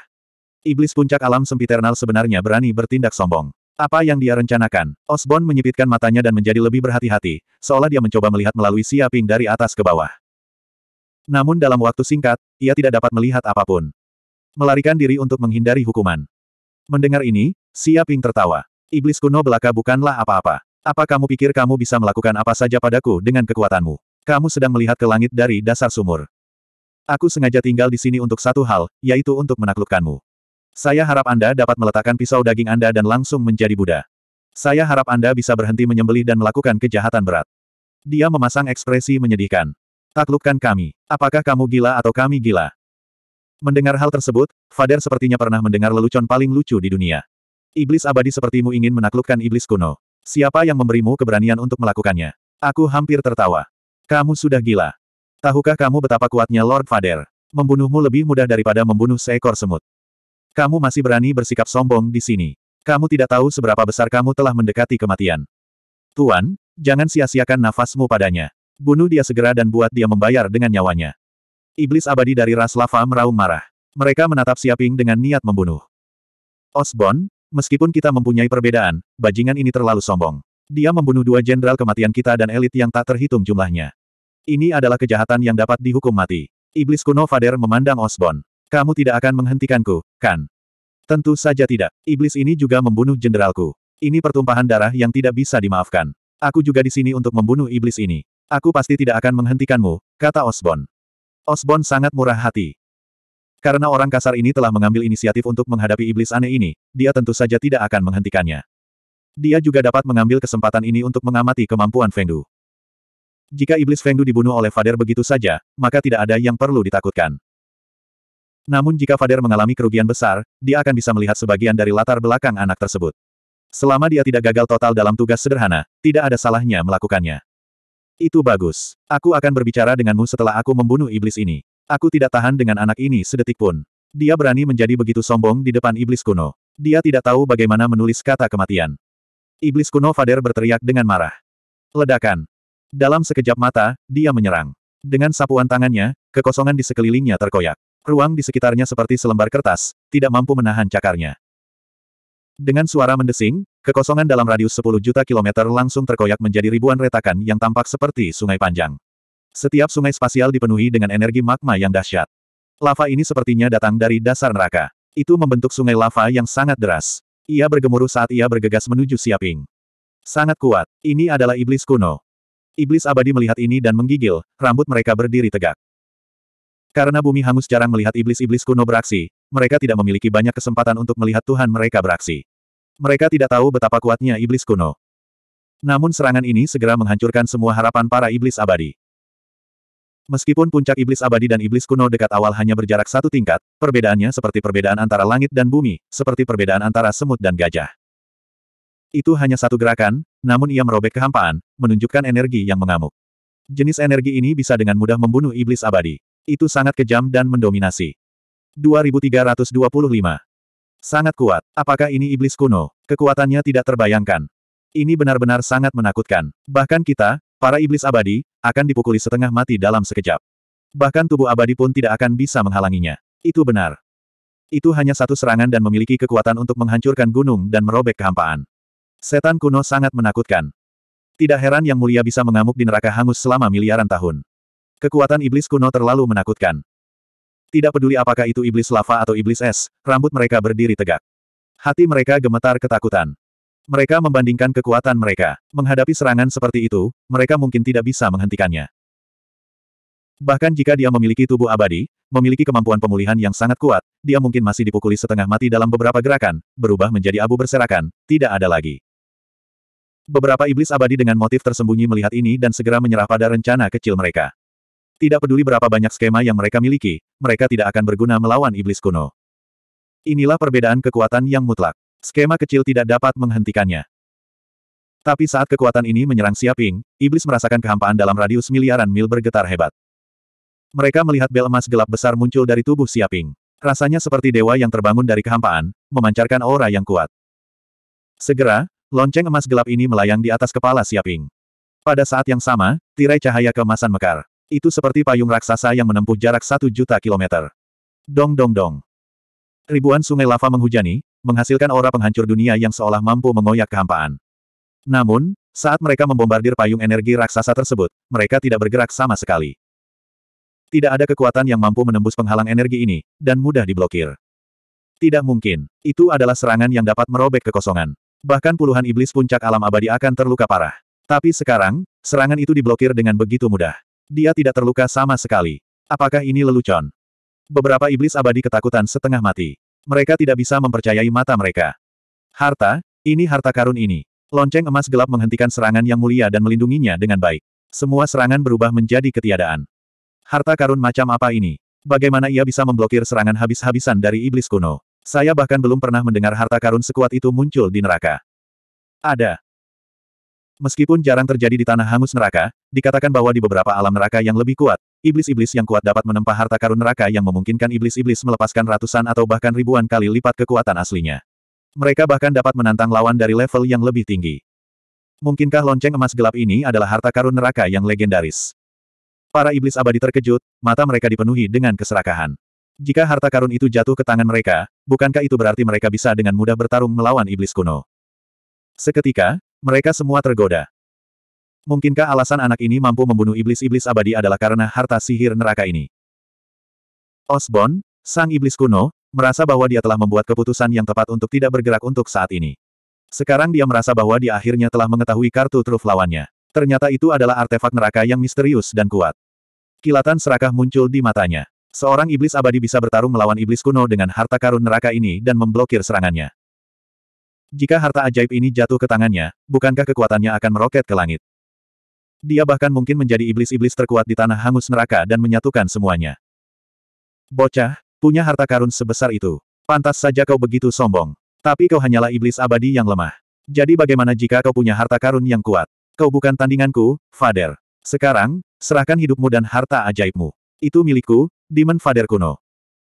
Iblis puncak alam sempiternal sebenarnya berani bertindak sombong. Apa yang dia rencanakan? Osborn menyipitkan matanya dan menjadi lebih berhati-hati, seolah dia mencoba melihat melalui siaping dari atas ke bawah. Namun dalam waktu singkat, ia tidak dapat melihat apapun. Melarikan diri untuk menghindari hukuman. Mendengar ini, siaping tertawa. Iblis kuno belaka bukanlah apa-apa. Apa kamu pikir kamu bisa melakukan apa saja padaku dengan kekuatanmu? Kamu sedang melihat ke langit dari dasar sumur. Aku sengaja tinggal di sini untuk satu hal, yaitu untuk menaklukkanmu. Saya harap Anda dapat meletakkan pisau daging Anda dan langsung menjadi Buddha. Saya harap Anda bisa berhenti menyembelih dan melakukan kejahatan berat. Dia memasang ekspresi menyedihkan. Taklukkan kami. Apakah kamu gila atau kami gila? Mendengar hal tersebut, Fader sepertinya pernah mendengar lelucon paling lucu di dunia. Iblis abadi sepertimu ingin menaklukkan iblis kuno. Siapa yang memberimu keberanian untuk melakukannya? Aku hampir tertawa. Kamu sudah gila. Tahukah kamu betapa kuatnya Lord Fader? Membunuhmu lebih mudah daripada membunuh seekor semut. Kamu masih berani bersikap sombong di sini. Kamu tidak tahu seberapa besar kamu telah mendekati kematian. Tuan, jangan sia-siakan nafasmu padanya. Bunuh dia segera dan buat dia membayar dengan nyawanya. Iblis abadi dari ras lava meraung marah. Mereka menatap Siaping dengan niat membunuh. Osbon, meskipun kita mempunyai perbedaan, bajingan ini terlalu sombong. Dia membunuh dua jenderal kematian kita dan elit yang tak terhitung jumlahnya. Ini adalah kejahatan yang dapat dihukum mati. Iblis kuno Fader memandang Osbon. Kamu tidak akan menghentikanku, kan? Tentu saja tidak. Iblis ini juga membunuh jenderalku. Ini pertumpahan darah yang tidak bisa dimaafkan. Aku juga di sini untuk membunuh iblis ini. Aku pasti tidak akan menghentikanmu, kata Osborn. Osborn sangat murah hati. Karena orang kasar ini telah mengambil inisiatif untuk menghadapi iblis aneh ini, dia tentu saja tidak akan menghentikannya. Dia juga dapat mengambil kesempatan ini untuk mengamati kemampuan Fengdu. Jika iblis Fengdu dibunuh oleh Fader begitu saja, maka tidak ada yang perlu ditakutkan. Namun jika Fader mengalami kerugian besar, dia akan bisa melihat sebagian dari latar belakang anak tersebut. Selama dia tidak gagal total dalam tugas sederhana, tidak ada salahnya melakukannya. Itu bagus. Aku akan berbicara denganmu setelah aku membunuh iblis ini. Aku tidak tahan dengan anak ini sedetik pun. Dia berani menjadi begitu sombong di depan iblis kuno. Dia tidak tahu bagaimana menulis kata kematian. Iblis kuno Fader berteriak dengan marah. Ledakan. Dalam sekejap mata, dia menyerang. Dengan sapuan tangannya, kekosongan di sekelilingnya terkoyak. Ruang di sekitarnya seperti selembar kertas, tidak mampu menahan cakarnya. Dengan suara mendesing, kekosongan dalam radius 10 juta kilometer langsung terkoyak menjadi ribuan retakan yang tampak seperti sungai panjang. Setiap sungai spasial dipenuhi dengan energi magma yang dahsyat. Lava ini sepertinya datang dari dasar neraka. Itu membentuk sungai lava yang sangat deras. Ia bergemuruh saat ia bergegas menuju Siaping. Sangat kuat. Ini adalah iblis kuno. Iblis abadi melihat ini dan menggigil, rambut mereka berdiri tegak. Karena bumi hangus jarang melihat iblis-iblis kuno beraksi, mereka tidak memiliki banyak kesempatan untuk melihat Tuhan mereka beraksi. Mereka tidak tahu betapa kuatnya iblis kuno. Namun serangan ini segera menghancurkan semua harapan para iblis abadi. Meskipun puncak iblis abadi dan iblis kuno dekat awal hanya berjarak satu tingkat, perbedaannya seperti perbedaan antara langit dan bumi, seperti perbedaan antara semut dan gajah. Itu hanya satu gerakan, namun ia merobek kehampaan, menunjukkan energi yang mengamuk. Jenis energi ini bisa dengan mudah membunuh iblis abadi. Itu sangat kejam dan mendominasi. 2325. Sangat kuat. Apakah ini iblis kuno? Kekuatannya tidak terbayangkan. Ini benar-benar sangat menakutkan. Bahkan kita, para iblis abadi, akan dipukuli setengah mati dalam sekejap. Bahkan tubuh abadi pun tidak akan bisa menghalanginya. Itu benar. Itu hanya satu serangan dan memiliki kekuatan untuk menghancurkan gunung dan merobek kehampaan. Setan kuno sangat menakutkan. Tidak heran yang mulia bisa mengamuk di neraka hangus selama miliaran tahun. Kekuatan iblis kuno terlalu menakutkan. Tidak peduli apakah itu iblis lava atau iblis es, rambut mereka berdiri tegak. Hati mereka gemetar ketakutan. Mereka membandingkan kekuatan mereka. Menghadapi serangan seperti itu, mereka mungkin tidak bisa menghentikannya. Bahkan jika dia memiliki tubuh abadi, memiliki kemampuan pemulihan yang sangat kuat, dia mungkin masih dipukuli setengah mati dalam beberapa gerakan, berubah menjadi abu berserakan, tidak ada lagi. Beberapa iblis abadi dengan motif tersembunyi melihat ini dan segera menyerah pada rencana kecil mereka. Tidak peduli berapa banyak skema yang mereka miliki, mereka tidak akan berguna melawan iblis kuno. Inilah perbedaan kekuatan yang mutlak. Skema kecil tidak dapat menghentikannya. Tapi saat kekuatan ini menyerang Siaping, iblis merasakan kehampaan dalam radius miliaran mil bergetar hebat. Mereka melihat bel emas gelap besar muncul dari tubuh Siaping. Rasanya seperti dewa yang terbangun dari kehampaan, memancarkan aura yang kuat. Segera, lonceng emas gelap ini melayang di atas kepala Siaping. Pada saat yang sama, tirai cahaya keemasan mekar. Itu seperti payung raksasa yang menempuh jarak satu juta kilometer. Dong dong dong. Ribuan sungai lava menghujani, menghasilkan aura penghancur dunia yang seolah mampu mengoyak kehampaan. Namun, saat mereka membombardir payung energi raksasa tersebut, mereka tidak bergerak sama sekali. Tidak ada kekuatan yang mampu menembus penghalang energi ini, dan mudah diblokir. Tidak mungkin. Itu adalah serangan yang dapat merobek kekosongan. Bahkan puluhan iblis puncak alam abadi akan terluka parah. Tapi sekarang, serangan itu diblokir dengan begitu mudah. Dia tidak terluka sama sekali. Apakah ini lelucon? Beberapa iblis abadi ketakutan setengah mati. Mereka tidak bisa mempercayai mata mereka. Harta, ini harta karun ini. Lonceng emas gelap menghentikan serangan yang mulia dan melindunginya dengan baik. Semua serangan berubah menjadi ketiadaan. Harta karun macam apa ini? Bagaimana ia bisa memblokir serangan habis-habisan dari iblis kuno? Saya bahkan belum pernah mendengar harta karun sekuat itu muncul di neraka. Ada. Meskipun jarang terjadi di tanah hangus neraka, dikatakan bahwa di beberapa alam neraka yang lebih kuat, iblis-iblis yang kuat dapat menempa harta karun neraka yang memungkinkan iblis-iblis melepaskan ratusan atau bahkan ribuan kali lipat kekuatan aslinya. Mereka bahkan dapat menantang lawan dari level yang lebih tinggi. Mungkinkah lonceng emas gelap ini adalah harta karun neraka yang legendaris? Para iblis abadi terkejut, mata mereka dipenuhi dengan keserakahan. Jika harta karun itu jatuh ke tangan mereka, bukankah itu berarti mereka bisa dengan mudah bertarung melawan iblis kuno? Seketika, mereka semua tergoda. Mungkinkah alasan anak ini mampu membunuh iblis-iblis abadi adalah karena harta sihir neraka ini? Osborn, sang iblis kuno, merasa bahwa dia telah membuat keputusan yang tepat untuk tidak bergerak untuk saat ini. Sekarang dia merasa bahwa dia akhirnya telah mengetahui kartu truf lawannya. Ternyata itu adalah artefak neraka yang misterius dan kuat. Kilatan serakah muncul di matanya. Seorang iblis abadi bisa bertarung melawan iblis kuno dengan harta karun neraka ini dan memblokir serangannya. Jika harta ajaib ini jatuh ke tangannya, bukankah kekuatannya akan meroket ke langit? Dia bahkan mungkin menjadi iblis-iblis terkuat di tanah hangus neraka dan menyatukan semuanya. Bocah, punya harta karun sebesar itu. Pantas saja kau begitu sombong. Tapi kau hanyalah iblis abadi yang lemah. Jadi bagaimana jika kau punya harta karun yang kuat? Kau bukan tandinganku, Fader. Sekarang, serahkan hidupmu dan harta ajaibmu. Itu milikku, Demon Fader kuno.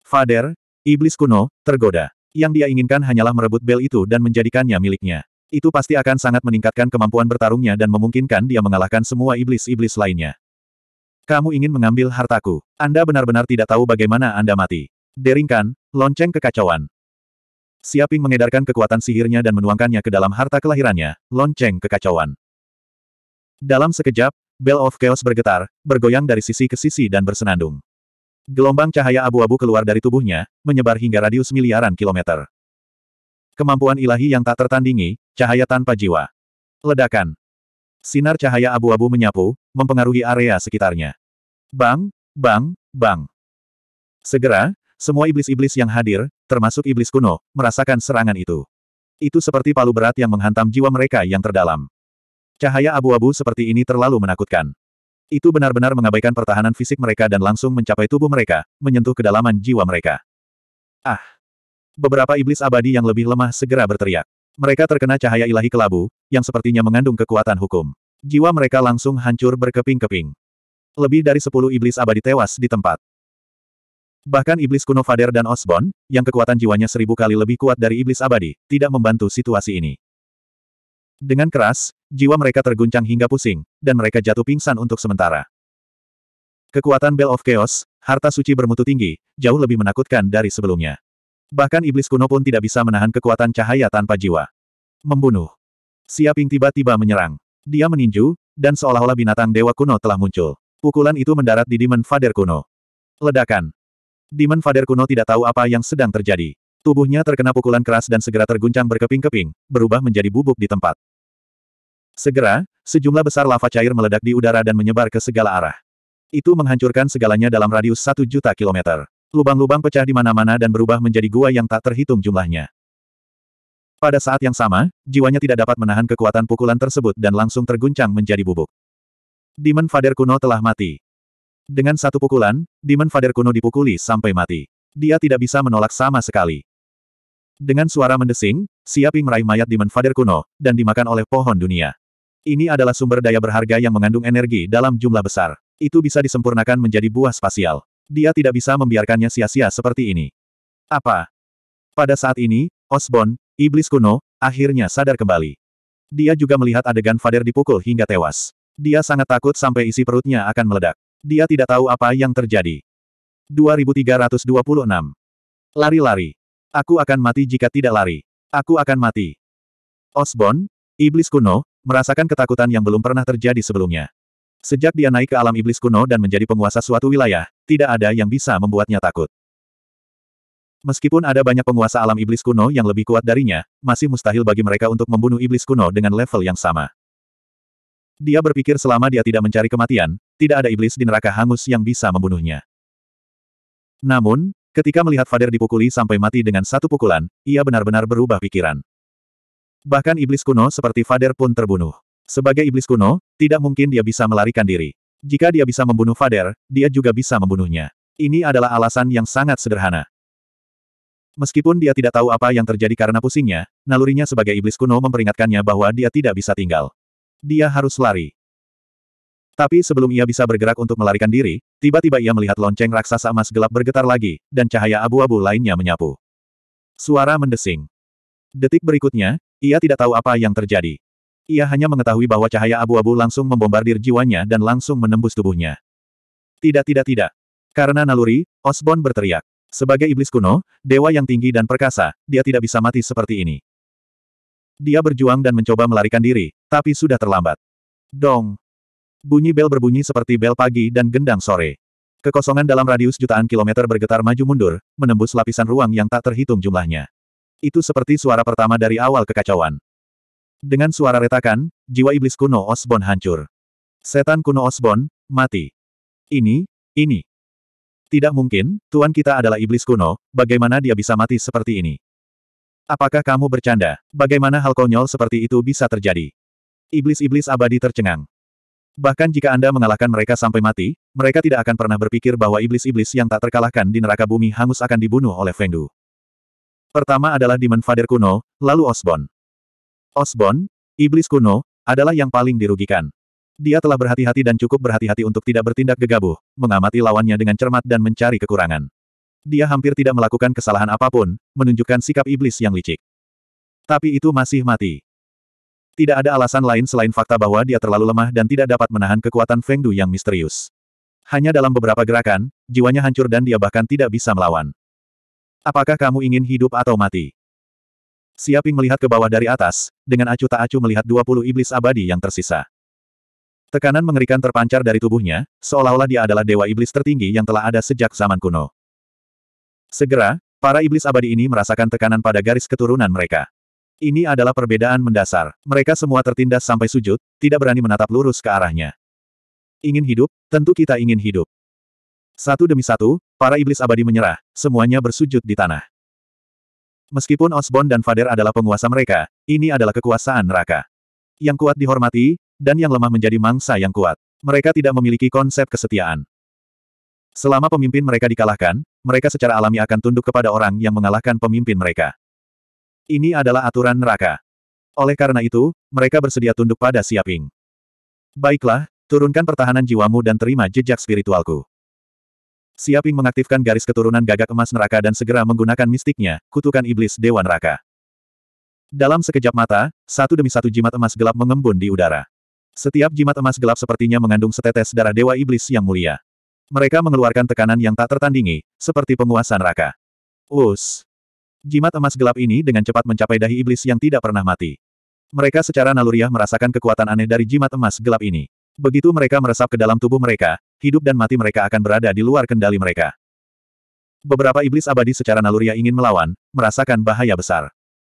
Fader, iblis kuno, tergoda. Yang dia inginkan hanyalah merebut bel itu dan menjadikannya miliknya. Itu pasti akan sangat meningkatkan kemampuan bertarungnya dan memungkinkan dia mengalahkan semua iblis-iblis lainnya. Kamu ingin mengambil hartaku. Anda benar-benar tidak tahu bagaimana Anda mati. Deringkan, lonceng kekacauan. Siaping mengedarkan kekuatan sihirnya dan menuangkannya ke dalam harta kelahirannya, lonceng kekacauan. Dalam sekejap, Bell of Chaos bergetar, bergoyang dari sisi ke sisi dan bersenandung. Gelombang cahaya abu-abu keluar dari tubuhnya, menyebar hingga radius miliaran kilometer. Kemampuan ilahi yang tak tertandingi, cahaya tanpa jiwa. Ledakan. Sinar cahaya abu-abu menyapu, mempengaruhi area sekitarnya. Bang, bang, bang. Segera, semua iblis-iblis yang hadir, termasuk iblis kuno, merasakan serangan itu. Itu seperti palu berat yang menghantam jiwa mereka yang terdalam. Cahaya abu-abu seperti ini terlalu menakutkan. Itu benar-benar mengabaikan pertahanan fisik mereka dan langsung mencapai tubuh mereka, menyentuh kedalaman jiwa mereka. Ah! Beberapa iblis abadi yang lebih lemah segera berteriak. Mereka terkena cahaya ilahi kelabu, yang sepertinya mengandung kekuatan hukum. Jiwa mereka langsung hancur berkeping-keping. Lebih dari sepuluh iblis abadi tewas di tempat. Bahkan iblis kuno Fader dan Osborn, yang kekuatan jiwanya seribu kali lebih kuat dari iblis abadi, tidak membantu situasi ini. Dengan keras, jiwa mereka terguncang hingga pusing, dan mereka jatuh pingsan untuk sementara. Kekuatan Bell of Chaos, harta suci bermutu tinggi, jauh lebih menakutkan dari sebelumnya. Bahkan iblis kuno pun tidak bisa menahan kekuatan cahaya tanpa jiwa. Membunuh. Siaping tiba-tiba menyerang. Dia meninju, dan seolah-olah binatang dewa kuno telah muncul. Pukulan itu mendarat di Demon Fader kuno. Ledakan. Demon Fader kuno tidak tahu apa yang sedang terjadi. Tubuhnya terkena pukulan keras dan segera terguncang berkeping-keping, berubah menjadi bubuk di tempat. Segera, sejumlah besar lava cair meledak di udara dan menyebar ke segala arah. Itu menghancurkan segalanya dalam radius satu juta kilometer. Lubang-lubang pecah di mana-mana dan berubah menjadi gua yang tak terhitung jumlahnya. Pada saat yang sama, jiwanya tidak dapat menahan kekuatan pukulan tersebut dan langsung terguncang menjadi bubuk. Demon Fader kuno telah mati. Dengan satu pukulan, Demon Fader kuno dipukuli sampai mati. Dia tidak bisa menolak sama sekali. Dengan suara mendesing, Siaping meraih mayat Demon Fader kuno, dan dimakan oleh pohon dunia. Ini adalah sumber daya berharga yang mengandung energi dalam jumlah besar. Itu bisa disempurnakan menjadi buah spasial. Dia tidak bisa membiarkannya sia-sia seperti ini. Apa? Pada saat ini, Osborn, iblis kuno, akhirnya sadar kembali. Dia juga melihat adegan Fader dipukul hingga tewas. Dia sangat takut sampai isi perutnya akan meledak. Dia tidak tahu apa yang terjadi. 2326. Lari-lari. Aku akan mati jika tidak lari. Aku akan mati. Osborn, iblis kuno, Merasakan ketakutan yang belum pernah terjadi sebelumnya. Sejak dia naik ke alam iblis kuno dan menjadi penguasa suatu wilayah, tidak ada yang bisa membuatnya takut. Meskipun ada banyak penguasa alam iblis kuno yang lebih kuat darinya, masih mustahil bagi mereka untuk membunuh iblis kuno dengan level yang sama. Dia berpikir selama dia tidak mencari kematian, tidak ada iblis di neraka hangus yang bisa membunuhnya. Namun, ketika melihat Fader dipukuli sampai mati dengan satu pukulan, ia benar-benar berubah pikiran. Bahkan iblis kuno seperti Fader pun terbunuh. Sebagai iblis kuno, tidak mungkin dia bisa melarikan diri. Jika dia bisa membunuh Fader, dia juga bisa membunuhnya. Ini adalah alasan yang sangat sederhana. Meskipun dia tidak tahu apa yang terjadi karena pusingnya, nalurinya sebagai iblis kuno memperingatkannya bahwa dia tidak bisa tinggal. Dia harus lari. Tapi sebelum ia bisa bergerak untuk melarikan diri, tiba-tiba ia melihat lonceng raksasa emas gelap bergetar lagi, dan cahaya abu-abu lainnya menyapu. Suara mendesing. Detik berikutnya, ia tidak tahu apa yang terjadi. Ia hanya mengetahui bahwa cahaya abu-abu langsung membombardir jiwanya dan langsung menembus tubuhnya. Tidak tidak tidak. Karena naluri, Osborn berteriak. Sebagai iblis kuno, dewa yang tinggi dan perkasa, dia tidak bisa mati seperti ini. Dia berjuang dan mencoba melarikan diri, tapi sudah terlambat. Dong. Bunyi bel berbunyi seperti bel pagi dan gendang sore. Kekosongan dalam radius jutaan kilometer bergetar maju mundur, menembus lapisan ruang yang tak terhitung jumlahnya. Itu seperti suara pertama dari awal kekacauan. Dengan suara retakan, jiwa iblis kuno Osbon hancur. Setan kuno Osbon, mati. Ini, ini. Tidak mungkin, Tuan kita adalah iblis kuno, bagaimana dia bisa mati seperti ini? Apakah kamu bercanda? Bagaimana hal konyol seperti itu bisa terjadi? Iblis-iblis abadi tercengang. Bahkan jika Anda mengalahkan mereka sampai mati, mereka tidak akan pernah berpikir bahwa iblis-iblis yang tak terkalahkan di neraka bumi hangus akan dibunuh oleh Fengdu. Pertama adalah Demon Father kuno, lalu Osborn. Osborn, iblis kuno, adalah yang paling dirugikan. Dia telah berhati-hati dan cukup berhati-hati untuk tidak bertindak gegabah, mengamati lawannya dengan cermat dan mencari kekurangan. Dia hampir tidak melakukan kesalahan apapun, menunjukkan sikap iblis yang licik. Tapi itu masih mati. Tidak ada alasan lain selain fakta bahwa dia terlalu lemah dan tidak dapat menahan kekuatan Feng Du yang misterius. Hanya dalam beberapa gerakan, jiwanya hancur dan dia bahkan tidak bisa melawan. Apakah kamu ingin hidup atau mati? Siaping melihat ke bawah dari atas, dengan acuh tak acuh melihat 20 iblis abadi yang tersisa. Tekanan mengerikan terpancar dari tubuhnya, seolah-olah dia adalah dewa iblis tertinggi yang telah ada sejak zaman kuno. Segera, para iblis abadi ini merasakan tekanan pada garis keturunan mereka. Ini adalah perbedaan mendasar. Mereka semua tertindas sampai sujud, tidak berani menatap lurus ke arahnya. Ingin hidup? Tentu kita ingin hidup. Satu demi satu, Para iblis abadi menyerah, semuanya bersujud di tanah. Meskipun Osborn dan Fader adalah penguasa mereka, ini adalah kekuasaan neraka. Yang kuat dihormati, dan yang lemah menjadi mangsa yang kuat. Mereka tidak memiliki konsep kesetiaan. Selama pemimpin mereka dikalahkan, mereka secara alami akan tunduk kepada orang yang mengalahkan pemimpin mereka. Ini adalah aturan neraka. Oleh karena itu, mereka bersedia tunduk pada Siaping. Baiklah, turunkan pertahanan jiwamu dan terima jejak spiritualku. Siaping mengaktifkan garis keturunan gagak emas neraka dan segera menggunakan mistiknya, kutukan iblis Dewa Neraka. Dalam sekejap mata, satu demi satu jimat emas gelap mengembun di udara. Setiap jimat emas gelap sepertinya mengandung setetes darah Dewa Iblis yang mulia. Mereka mengeluarkan tekanan yang tak tertandingi, seperti penguasa neraka. Us. Jimat emas gelap ini dengan cepat mencapai dahi iblis yang tidak pernah mati. Mereka secara naluriah merasakan kekuatan aneh dari jimat emas gelap ini. Begitu mereka meresap ke dalam tubuh mereka, hidup dan mati mereka akan berada di luar kendali mereka. Beberapa iblis abadi secara naluria ingin melawan, merasakan bahaya besar.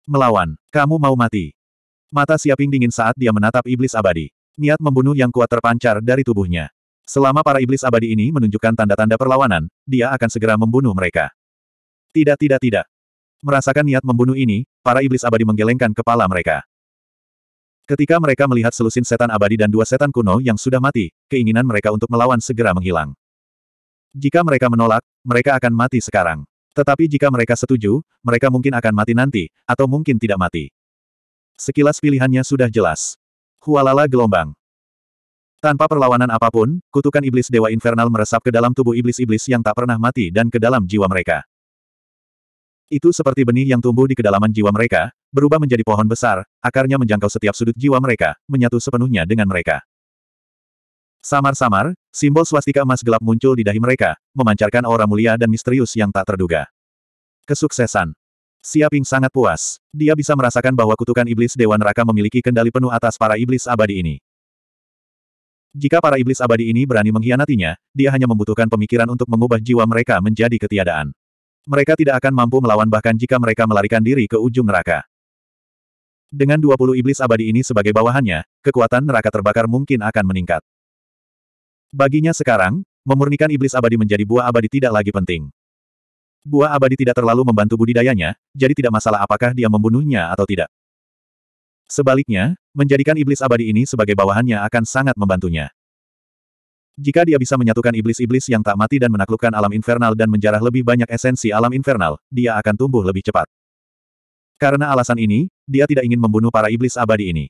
Melawan, kamu mau mati. Mata Siaping dingin saat dia menatap iblis abadi. Niat membunuh yang kuat terpancar dari tubuhnya. Selama para iblis abadi ini menunjukkan tanda-tanda perlawanan, dia akan segera membunuh mereka. Tidak tidak tidak. Merasakan niat membunuh ini, para iblis abadi menggelengkan kepala mereka. Ketika mereka melihat selusin setan abadi dan dua setan kuno yang sudah mati, keinginan mereka untuk melawan segera menghilang. Jika mereka menolak, mereka akan mati sekarang. Tetapi jika mereka setuju, mereka mungkin akan mati nanti, atau mungkin tidak mati. Sekilas pilihannya sudah jelas. Hualala gelombang. Tanpa perlawanan apapun, kutukan iblis Dewa Infernal meresap ke dalam tubuh iblis-iblis yang tak pernah mati dan ke dalam jiwa mereka. Itu seperti benih yang tumbuh di kedalaman jiwa mereka, berubah menjadi pohon besar, akarnya menjangkau setiap sudut jiwa mereka, menyatu sepenuhnya dengan mereka. Samar-samar, simbol swastika emas gelap muncul di dahi mereka, memancarkan aura mulia dan misterius yang tak terduga. Kesuksesan. Siaping sangat puas. Dia bisa merasakan bahwa kutukan iblis Dewa Neraka memiliki kendali penuh atas para iblis abadi ini. Jika para iblis abadi ini berani mengkhianatinya, dia hanya membutuhkan pemikiran untuk mengubah jiwa mereka menjadi ketiadaan. Mereka tidak akan mampu melawan bahkan jika mereka melarikan diri ke ujung neraka. Dengan 20 iblis abadi ini sebagai bawahannya, kekuatan neraka terbakar mungkin akan meningkat. Baginya sekarang, memurnikan iblis abadi menjadi buah abadi tidak lagi penting. Buah abadi tidak terlalu membantu budidayanya, jadi tidak masalah apakah dia membunuhnya atau tidak. Sebaliknya, menjadikan iblis abadi ini sebagai bawahannya akan sangat membantunya. Jika dia bisa menyatukan iblis-iblis yang tak mati dan menaklukkan alam infernal dan menjarah lebih banyak esensi alam infernal, dia akan tumbuh lebih cepat. Karena alasan ini, dia tidak ingin membunuh para iblis abadi ini.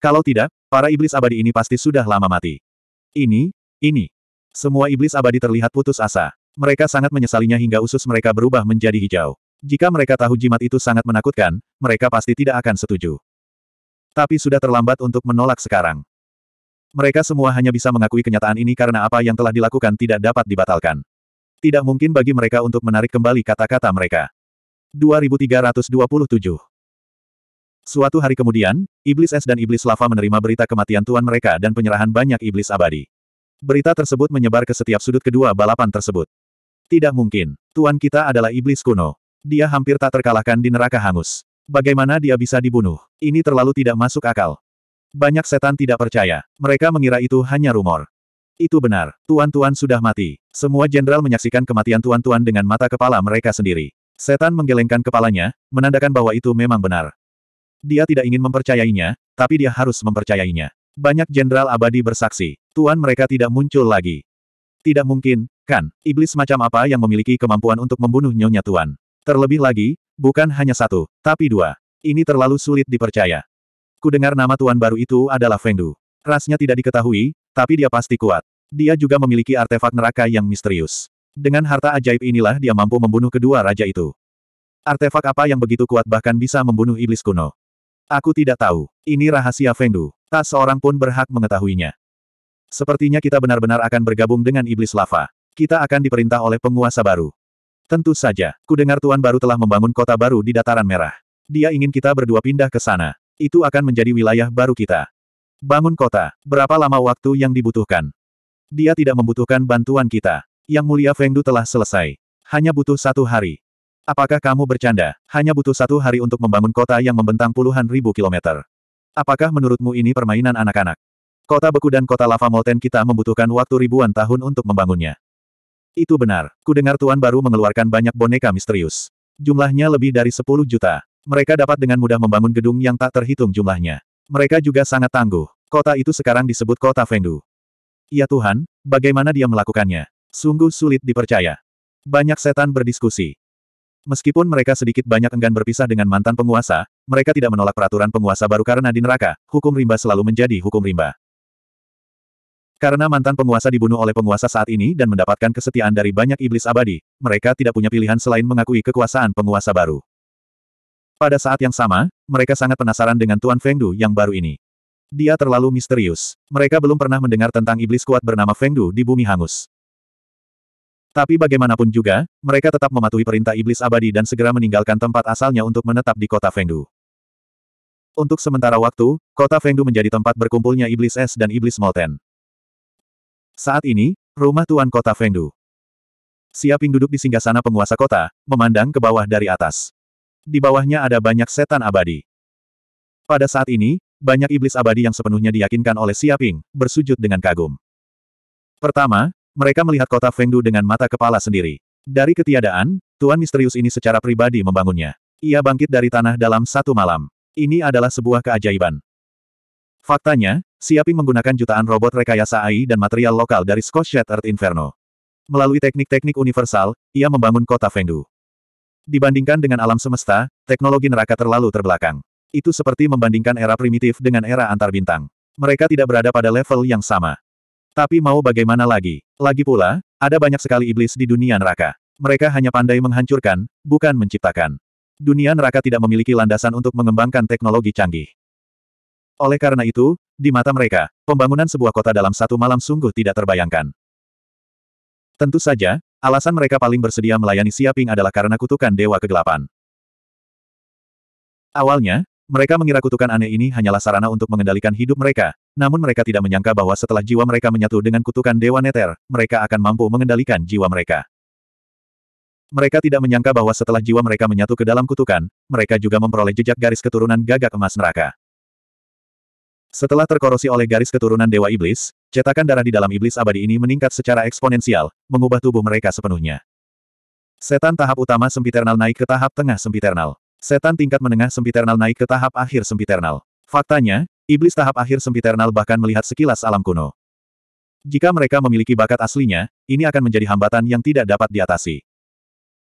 Kalau tidak, para iblis abadi ini pasti sudah lama mati. Ini, ini. Semua iblis abadi terlihat putus asa. Mereka sangat menyesalinya hingga usus mereka berubah menjadi hijau. Jika mereka tahu jimat itu sangat menakutkan, mereka pasti tidak akan setuju. Tapi sudah terlambat untuk menolak sekarang. Mereka semua hanya bisa mengakui kenyataan ini karena apa yang telah dilakukan tidak dapat dibatalkan. Tidak mungkin bagi mereka untuk menarik kembali kata-kata mereka. 2327. Suatu hari kemudian, iblis es dan iblis lava menerima berita kematian tuan mereka dan penyerahan banyak iblis abadi. Berita tersebut menyebar ke setiap sudut kedua balapan tersebut. Tidak mungkin. Tuan kita adalah iblis kuno. Dia hampir tak terkalahkan di neraka hangus. Bagaimana dia bisa dibunuh? Ini terlalu tidak masuk akal. Banyak setan tidak percaya. Mereka mengira itu hanya rumor. Itu benar, tuan-tuan sudah mati. Semua jenderal menyaksikan kematian tuan-tuan dengan mata kepala mereka sendiri. Setan menggelengkan kepalanya, menandakan bahwa itu memang benar. Dia tidak ingin mempercayainya, tapi dia harus mempercayainya. Banyak jenderal abadi bersaksi, tuan mereka tidak muncul lagi. Tidak mungkin, kan, iblis macam apa yang memiliki kemampuan untuk membunuh nyonya tuan. Terlebih lagi, bukan hanya satu, tapi dua. Ini terlalu sulit dipercaya. Kudengar nama tuan baru itu adalah Fengdu. Rasnya tidak diketahui, tapi dia pasti kuat. Dia juga memiliki artefak neraka yang misterius. Dengan harta ajaib inilah dia mampu membunuh kedua raja itu. Artefak apa yang begitu kuat bahkan bisa membunuh iblis kuno. Aku tidak tahu. Ini rahasia Fengdu. Tak seorang pun berhak mengetahuinya. Sepertinya kita benar-benar akan bergabung dengan iblis lava. Kita akan diperintah oleh penguasa baru. Tentu saja, kudengar Tuan baru telah membangun kota baru di dataran merah. Dia ingin kita berdua pindah ke sana. Itu akan menjadi wilayah baru kita. Bangun kota, berapa lama waktu yang dibutuhkan? Dia tidak membutuhkan bantuan kita. Yang mulia Fengdu telah selesai. Hanya butuh satu hari. Apakah kamu bercanda? Hanya butuh satu hari untuk membangun kota yang membentang puluhan ribu kilometer. Apakah menurutmu ini permainan anak-anak? Kota beku dan kota lava molten kita membutuhkan waktu ribuan tahun untuk membangunnya. Itu benar. Ku dengar Tuan baru mengeluarkan banyak boneka misterius. Jumlahnya lebih dari 10 juta. Mereka dapat dengan mudah membangun gedung yang tak terhitung jumlahnya. Mereka juga sangat tangguh. Kota itu sekarang disebut Kota Fengdu. Ya Tuhan, bagaimana dia melakukannya? Sungguh sulit dipercaya. Banyak setan berdiskusi. Meskipun mereka sedikit banyak enggan berpisah dengan mantan penguasa, mereka tidak menolak peraturan penguasa baru karena di neraka, hukum rimba selalu menjadi hukum rimba. Karena mantan penguasa dibunuh oleh penguasa saat ini dan mendapatkan kesetiaan dari banyak iblis abadi, mereka tidak punya pilihan selain mengakui kekuasaan penguasa baru. Pada saat yang sama, mereka sangat penasaran dengan Tuan Fengdu yang baru ini. Dia terlalu misterius. Mereka belum pernah mendengar tentang iblis kuat bernama Fengdu di bumi hangus. Tapi bagaimanapun juga, mereka tetap mematuhi perintah iblis abadi dan segera meninggalkan tempat asalnya untuk menetap di kota Fengdu. Untuk sementara waktu, kota Fengdu menjadi tempat berkumpulnya iblis es dan iblis molten. Saat ini, rumah tuan kota Fengdu. Siaping duduk di singgasana penguasa kota, memandang ke bawah dari atas. Di bawahnya ada banyak setan abadi. Pada saat ini, banyak iblis abadi yang sepenuhnya diyakinkan oleh Siaping, bersujud dengan kagum. Pertama, mereka melihat kota Fengdu dengan mata kepala sendiri. Dari ketiadaan, Tuan misterius ini secara pribadi membangunnya. Ia bangkit dari tanah dalam satu malam. Ini adalah sebuah keajaiban. Faktanya, Siaping menggunakan jutaan robot rekayasa AI dan material lokal dari Scotch Earth Inferno. Melalui teknik-teknik universal, ia membangun kota Fengdu. Dibandingkan dengan alam semesta, teknologi neraka terlalu terbelakang. Itu seperti membandingkan era primitif dengan era antar bintang. Mereka tidak berada pada level yang sama. Tapi mau bagaimana lagi? Lagi pula, ada banyak sekali iblis di dunia neraka. Mereka hanya pandai menghancurkan, bukan menciptakan. Dunia neraka tidak memiliki landasan untuk mengembangkan teknologi canggih. Oleh karena itu, di mata mereka, pembangunan sebuah kota dalam satu malam sungguh tidak terbayangkan. Tentu saja, alasan mereka paling bersedia melayani Siaping adalah karena kutukan Dewa Kegelapan. Awalnya, mereka mengira kutukan aneh ini hanyalah sarana untuk mengendalikan hidup mereka, namun mereka tidak menyangka bahwa setelah jiwa mereka menyatu dengan kutukan Dewa Neter, mereka akan mampu mengendalikan jiwa mereka. Mereka tidak menyangka bahwa setelah jiwa mereka menyatu ke dalam kutukan, mereka juga memperoleh jejak garis keturunan gagak emas neraka. Setelah terkorosi oleh garis keturunan Dewa Iblis, cetakan darah di dalam iblis abadi ini meningkat secara eksponensial, mengubah tubuh mereka sepenuhnya. Setan tahap utama sempiternal naik ke tahap tengah sempiternal. Setan tingkat menengah sempiternal naik ke tahap akhir sempiternal. Faktanya, iblis tahap akhir sempiternal bahkan melihat sekilas alam kuno. Jika mereka memiliki bakat aslinya, ini akan menjadi hambatan yang tidak dapat diatasi.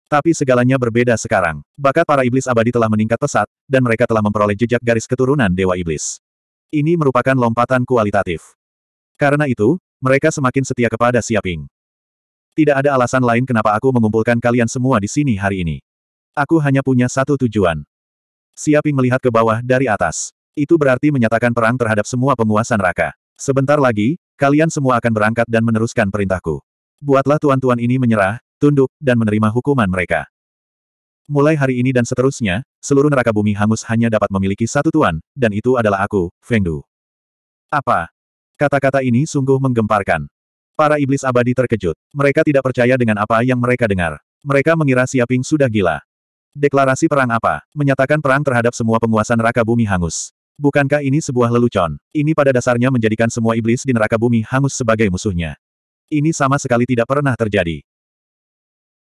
Tapi segalanya berbeda sekarang. Bakat para iblis abadi telah meningkat pesat, dan mereka telah memperoleh jejak garis keturunan Dewa Iblis. Ini merupakan lompatan kualitatif. Karena itu, mereka semakin setia kepada Siaping. Tidak ada alasan lain kenapa aku mengumpulkan kalian semua di sini hari ini. Aku hanya punya satu tujuan. Siaping melihat ke bawah dari atas. Itu berarti menyatakan perang terhadap semua penguasa neraka. Sebentar lagi, kalian semua akan berangkat dan meneruskan perintahku. Buatlah tuan-tuan ini menyerah, tunduk, dan menerima hukuman mereka. Mulai hari ini dan seterusnya, seluruh neraka bumi hangus hanya dapat memiliki satu tuan, dan itu adalah aku, Fengdu. Apa? Kata-kata ini sungguh menggemparkan. Para iblis abadi terkejut. Mereka tidak percaya dengan apa yang mereka dengar. Mereka mengira Siaping sudah gila. Deklarasi perang apa? Menyatakan perang terhadap semua penguasa neraka bumi hangus. Bukankah ini sebuah lelucon? Ini pada dasarnya menjadikan semua iblis di neraka bumi hangus sebagai musuhnya. Ini sama sekali tidak pernah terjadi.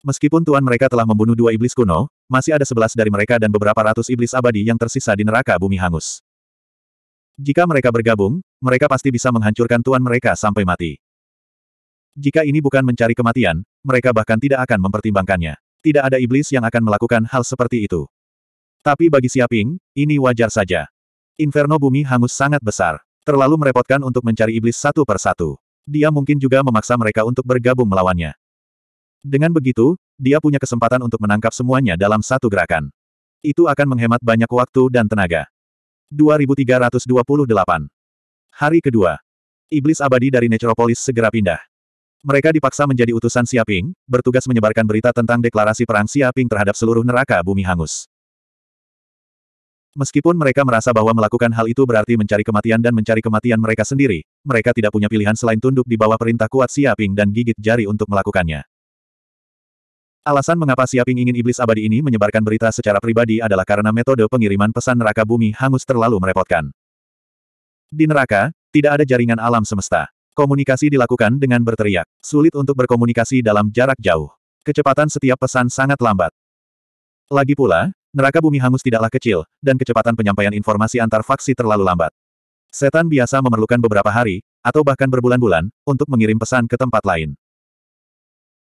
Meskipun tuan mereka telah membunuh dua iblis kuno, masih ada sebelas dari mereka dan beberapa ratus iblis abadi yang tersisa di neraka bumi hangus. Jika mereka bergabung, mereka pasti bisa menghancurkan tuan mereka sampai mati. Jika ini bukan mencari kematian, mereka bahkan tidak akan mempertimbangkannya tidak ada iblis yang akan melakukan hal seperti itu. Tapi bagi Siaping, ini wajar saja. Inferno bumi hangus sangat besar. Terlalu merepotkan untuk mencari iblis satu per satu. Dia mungkin juga memaksa mereka untuk bergabung melawannya. Dengan begitu, dia punya kesempatan untuk menangkap semuanya dalam satu gerakan. Itu akan menghemat banyak waktu dan tenaga. 2328 Hari kedua. Iblis abadi dari Necropolis segera pindah. Mereka dipaksa menjadi utusan Siaping, bertugas menyebarkan berita tentang deklarasi perang Siaping terhadap seluruh neraka bumi hangus. Meskipun mereka merasa bahwa melakukan hal itu berarti mencari kematian dan mencari kematian mereka sendiri, mereka tidak punya pilihan selain tunduk di bawah perintah kuat Siaping dan gigit jari untuk melakukannya. Alasan mengapa Siaping ingin iblis abadi ini menyebarkan berita secara pribadi adalah karena metode pengiriman pesan neraka bumi hangus terlalu merepotkan. Di neraka, tidak ada jaringan alam semesta. Komunikasi dilakukan dengan berteriak. Sulit untuk berkomunikasi dalam jarak jauh. Kecepatan setiap pesan sangat lambat. Lagi pula, neraka bumi hangus tidaklah kecil, dan kecepatan penyampaian informasi antar faksi terlalu lambat. Setan biasa memerlukan beberapa hari, atau bahkan berbulan-bulan, untuk mengirim pesan ke tempat lain.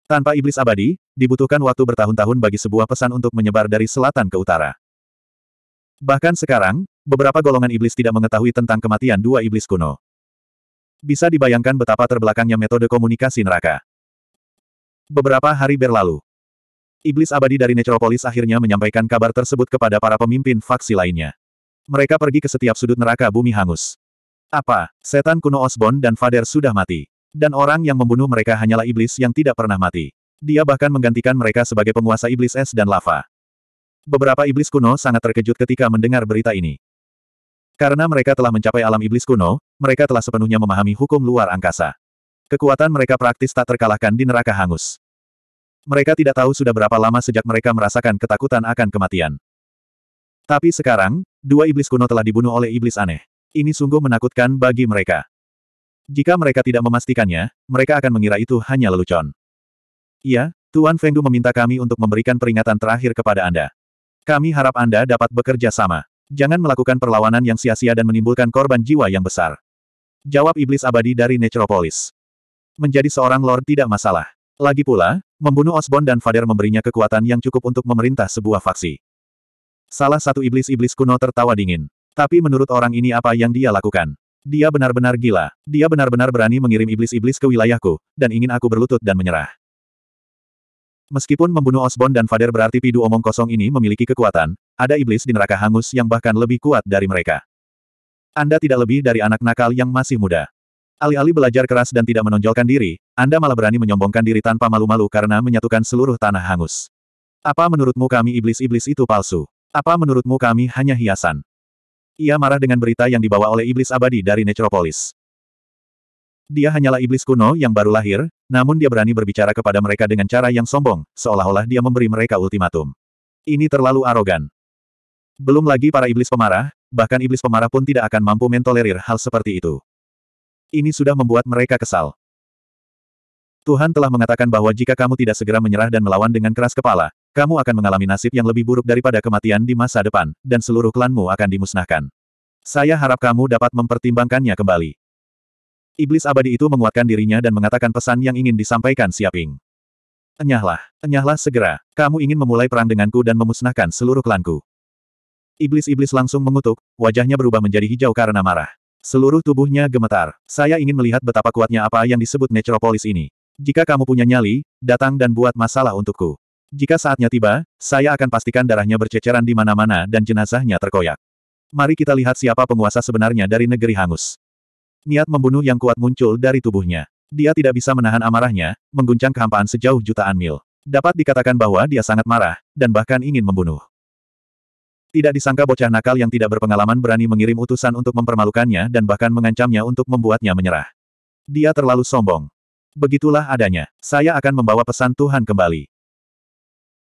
Tanpa iblis abadi, dibutuhkan waktu bertahun-tahun bagi sebuah pesan untuk menyebar dari selatan ke utara. Bahkan sekarang, beberapa golongan iblis tidak mengetahui tentang kematian dua iblis kuno. Bisa dibayangkan betapa terbelakangnya metode komunikasi neraka. Beberapa hari berlalu. Iblis abadi dari Necropolis akhirnya menyampaikan kabar tersebut kepada para pemimpin faksi lainnya. Mereka pergi ke setiap sudut neraka bumi hangus. Apa, setan kuno Osborn dan Fader sudah mati. Dan orang yang membunuh mereka hanyalah iblis yang tidak pernah mati. Dia bahkan menggantikan mereka sebagai penguasa iblis es dan lava. Beberapa iblis kuno sangat terkejut ketika mendengar berita ini. Karena mereka telah mencapai alam iblis kuno, mereka telah sepenuhnya memahami hukum luar angkasa. Kekuatan mereka praktis tak terkalahkan di neraka hangus. Mereka tidak tahu sudah berapa lama sejak mereka merasakan ketakutan akan kematian. Tapi sekarang, dua iblis kuno telah dibunuh oleh iblis aneh. Ini sungguh menakutkan bagi mereka. Jika mereka tidak memastikannya, mereka akan mengira itu hanya lelucon. Iya, Tuan Fengdu meminta kami untuk memberikan peringatan terakhir kepada Anda. Kami harap Anda dapat bekerja sama. Jangan melakukan perlawanan yang sia-sia dan menimbulkan korban jiwa yang besar. Jawab iblis abadi dari Necropolis. Menjadi seorang lord tidak masalah. Lagi pula, membunuh Osborn dan Fader memberinya kekuatan yang cukup untuk memerintah sebuah faksi. Salah satu iblis-iblis kuno tertawa dingin. Tapi menurut orang ini apa yang dia lakukan? Dia benar-benar gila. Dia benar-benar berani mengirim iblis-iblis ke wilayahku, dan ingin aku berlutut dan menyerah. Meskipun membunuh Osborn dan Fader berarti pidu omong kosong ini memiliki kekuatan, ada iblis di neraka hangus yang bahkan lebih kuat dari mereka. Anda tidak lebih dari anak nakal yang masih muda. Alih-alih belajar keras dan tidak menonjolkan diri, Anda malah berani menyombongkan diri tanpa malu-malu karena menyatukan seluruh tanah hangus. Apa menurutmu kami iblis-iblis itu palsu? Apa menurutmu kami hanya hiasan? Ia marah dengan berita yang dibawa oleh iblis abadi dari Necropolis. Dia hanyalah iblis kuno yang baru lahir, namun dia berani berbicara kepada mereka dengan cara yang sombong, seolah-olah dia memberi mereka ultimatum. Ini terlalu arogan. Belum lagi para iblis pemarah, bahkan iblis pemarah pun tidak akan mampu mentolerir hal seperti itu. Ini sudah membuat mereka kesal. Tuhan telah mengatakan bahwa jika kamu tidak segera menyerah dan melawan dengan keras kepala, kamu akan mengalami nasib yang lebih buruk daripada kematian di masa depan, dan seluruh klanmu akan dimusnahkan. Saya harap kamu dapat mempertimbangkannya kembali. Iblis abadi itu menguatkan dirinya dan mengatakan pesan yang ingin disampaikan Siaping. Enyahlah, enyahlah segera, kamu ingin memulai perang denganku dan memusnahkan seluruh klanku. Iblis-iblis langsung mengutuk, wajahnya berubah menjadi hijau karena marah. Seluruh tubuhnya gemetar. Saya ingin melihat betapa kuatnya apa yang disebut Necropolis ini. Jika kamu punya nyali, datang dan buat masalah untukku. Jika saatnya tiba, saya akan pastikan darahnya berceceran di mana-mana dan jenazahnya terkoyak. Mari kita lihat siapa penguasa sebenarnya dari negeri hangus. Niat membunuh yang kuat muncul dari tubuhnya. Dia tidak bisa menahan amarahnya, mengguncang kehampaan sejauh jutaan mil. Dapat dikatakan bahwa dia sangat marah, dan bahkan ingin membunuh. Tidak disangka bocah nakal yang tidak berpengalaman berani mengirim utusan untuk mempermalukannya dan bahkan mengancamnya untuk membuatnya menyerah. Dia terlalu sombong. Begitulah adanya, saya akan membawa pesan Tuhan kembali.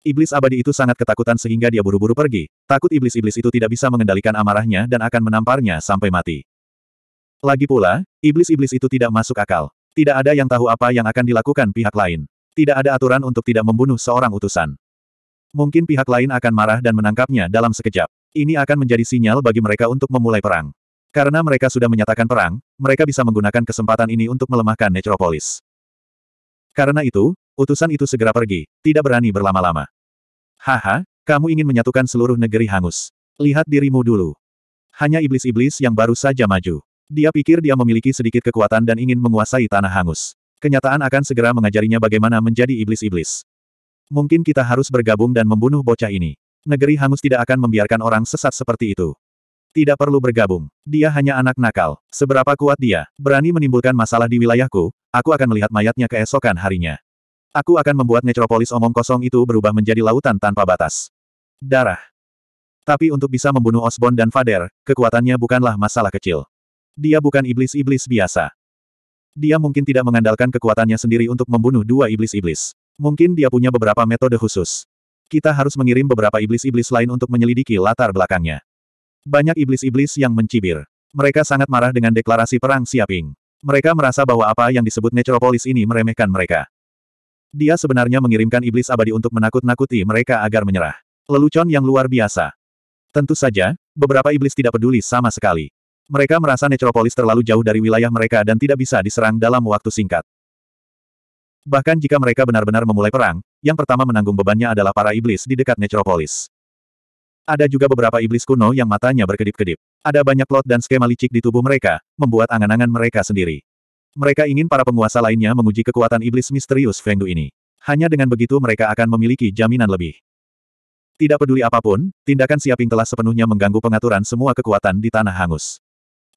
Iblis abadi itu sangat ketakutan sehingga dia buru-buru pergi, takut iblis-iblis itu tidak bisa mengendalikan amarahnya dan akan menamparnya sampai mati. Lagi pula, iblis-iblis itu tidak masuk akal. Tidak ada yang tahu apa yang akan dilakukan pihak lain. Tidak ada aturan untuk tidak membunuh seorang utusan. Mungkin pihak lain akan marah dan menangkapnya dalam sekejap. Ini akan menjadi sinyal bagi mereka untuk memulai perang. Karena mereka sudah menyatakan perang, mereka bisa menggunakan kesempatan ini untuk melemahkan Necropolis. Karena itu, utusan itu segera pergi, tidak berani berlama-lama. Haha, kamu ingin menyatukan seluruh negeri hangus. Lihat dirimu dulu. Hanya iblis-iblis yang baru saja maju. Dia pikir dia memiliki sedikit kekuatan dan ingin menguasai tanah hangus. Kenyataan akan segera mengajarinya bagaimana menjadi iblis-iblis. Mungkin kita harus bergabung dan membunuh bocah ini. Negeri hangus tidak akan membiarkan orang sesat seperti itu. Tidak perlu bergabung. Dia hanya anak nakal. Seberapa kuat dia, berani menimbulkan masalah di wilayahku, aku akan melihat mayatnya keesokan harinya. Aku akan membuat necropolis omong kosong itu berubah menjadi lautan tanpa batas. Darah. Tapi untuk bisa membunuh Osborn dan Fader, kekuatannya bukanlah masalah kecil. Dia bukan iblis-iblis biasa. Dia mungkin tidak mengandalkan kekuatannya sendiri untuk membunuh dua iblis-iblis. Mungkin dia punya beberapa metode khusus. Kita harus mengirim beberapa iblis-iblis lain untuk menyelidiki latar belakangnya. Banyak iblis-iblis yang mencibir. Mereka sangat marah dengan deklarasi perang Siaping. Mereka merasa bahwa apa yang disebut Necropolis ini meremehkan mereka. Dia sebenarnya mengirimkan iblis abadi untuk menakut-nakuti mereka agar menyerah. Lelucon yang luar biasa. Tentu saja, beberapa iblis tidak peduli sama sekali. Mereka merasa Necropolis terlalu jauh dari wilayah mereka dan tidak bisa diserang dalam waktu singkat. Bahkan jika mereka benar-benar memulai perang, yang pertama menanggung bebannya adalah para iblis di dekat Necropolis. Ada juga beberapa iblis kuno yang matanya berkedip-kedip. Ada banyak plot dan skema licik di tubuh mereka, membuat angan-angan mereka sendiri. Mereka ingin para penguasa lainnya menguji kekuatan iblis misterius Fengdu ini. Hanya dengan begitu mereka akan memiliki jaminan lebih. Tidak peduli apapun, tindakan Siaping telah sepenuhnya mengganggu pengaturan semua kekuatan di Tanah Hangus.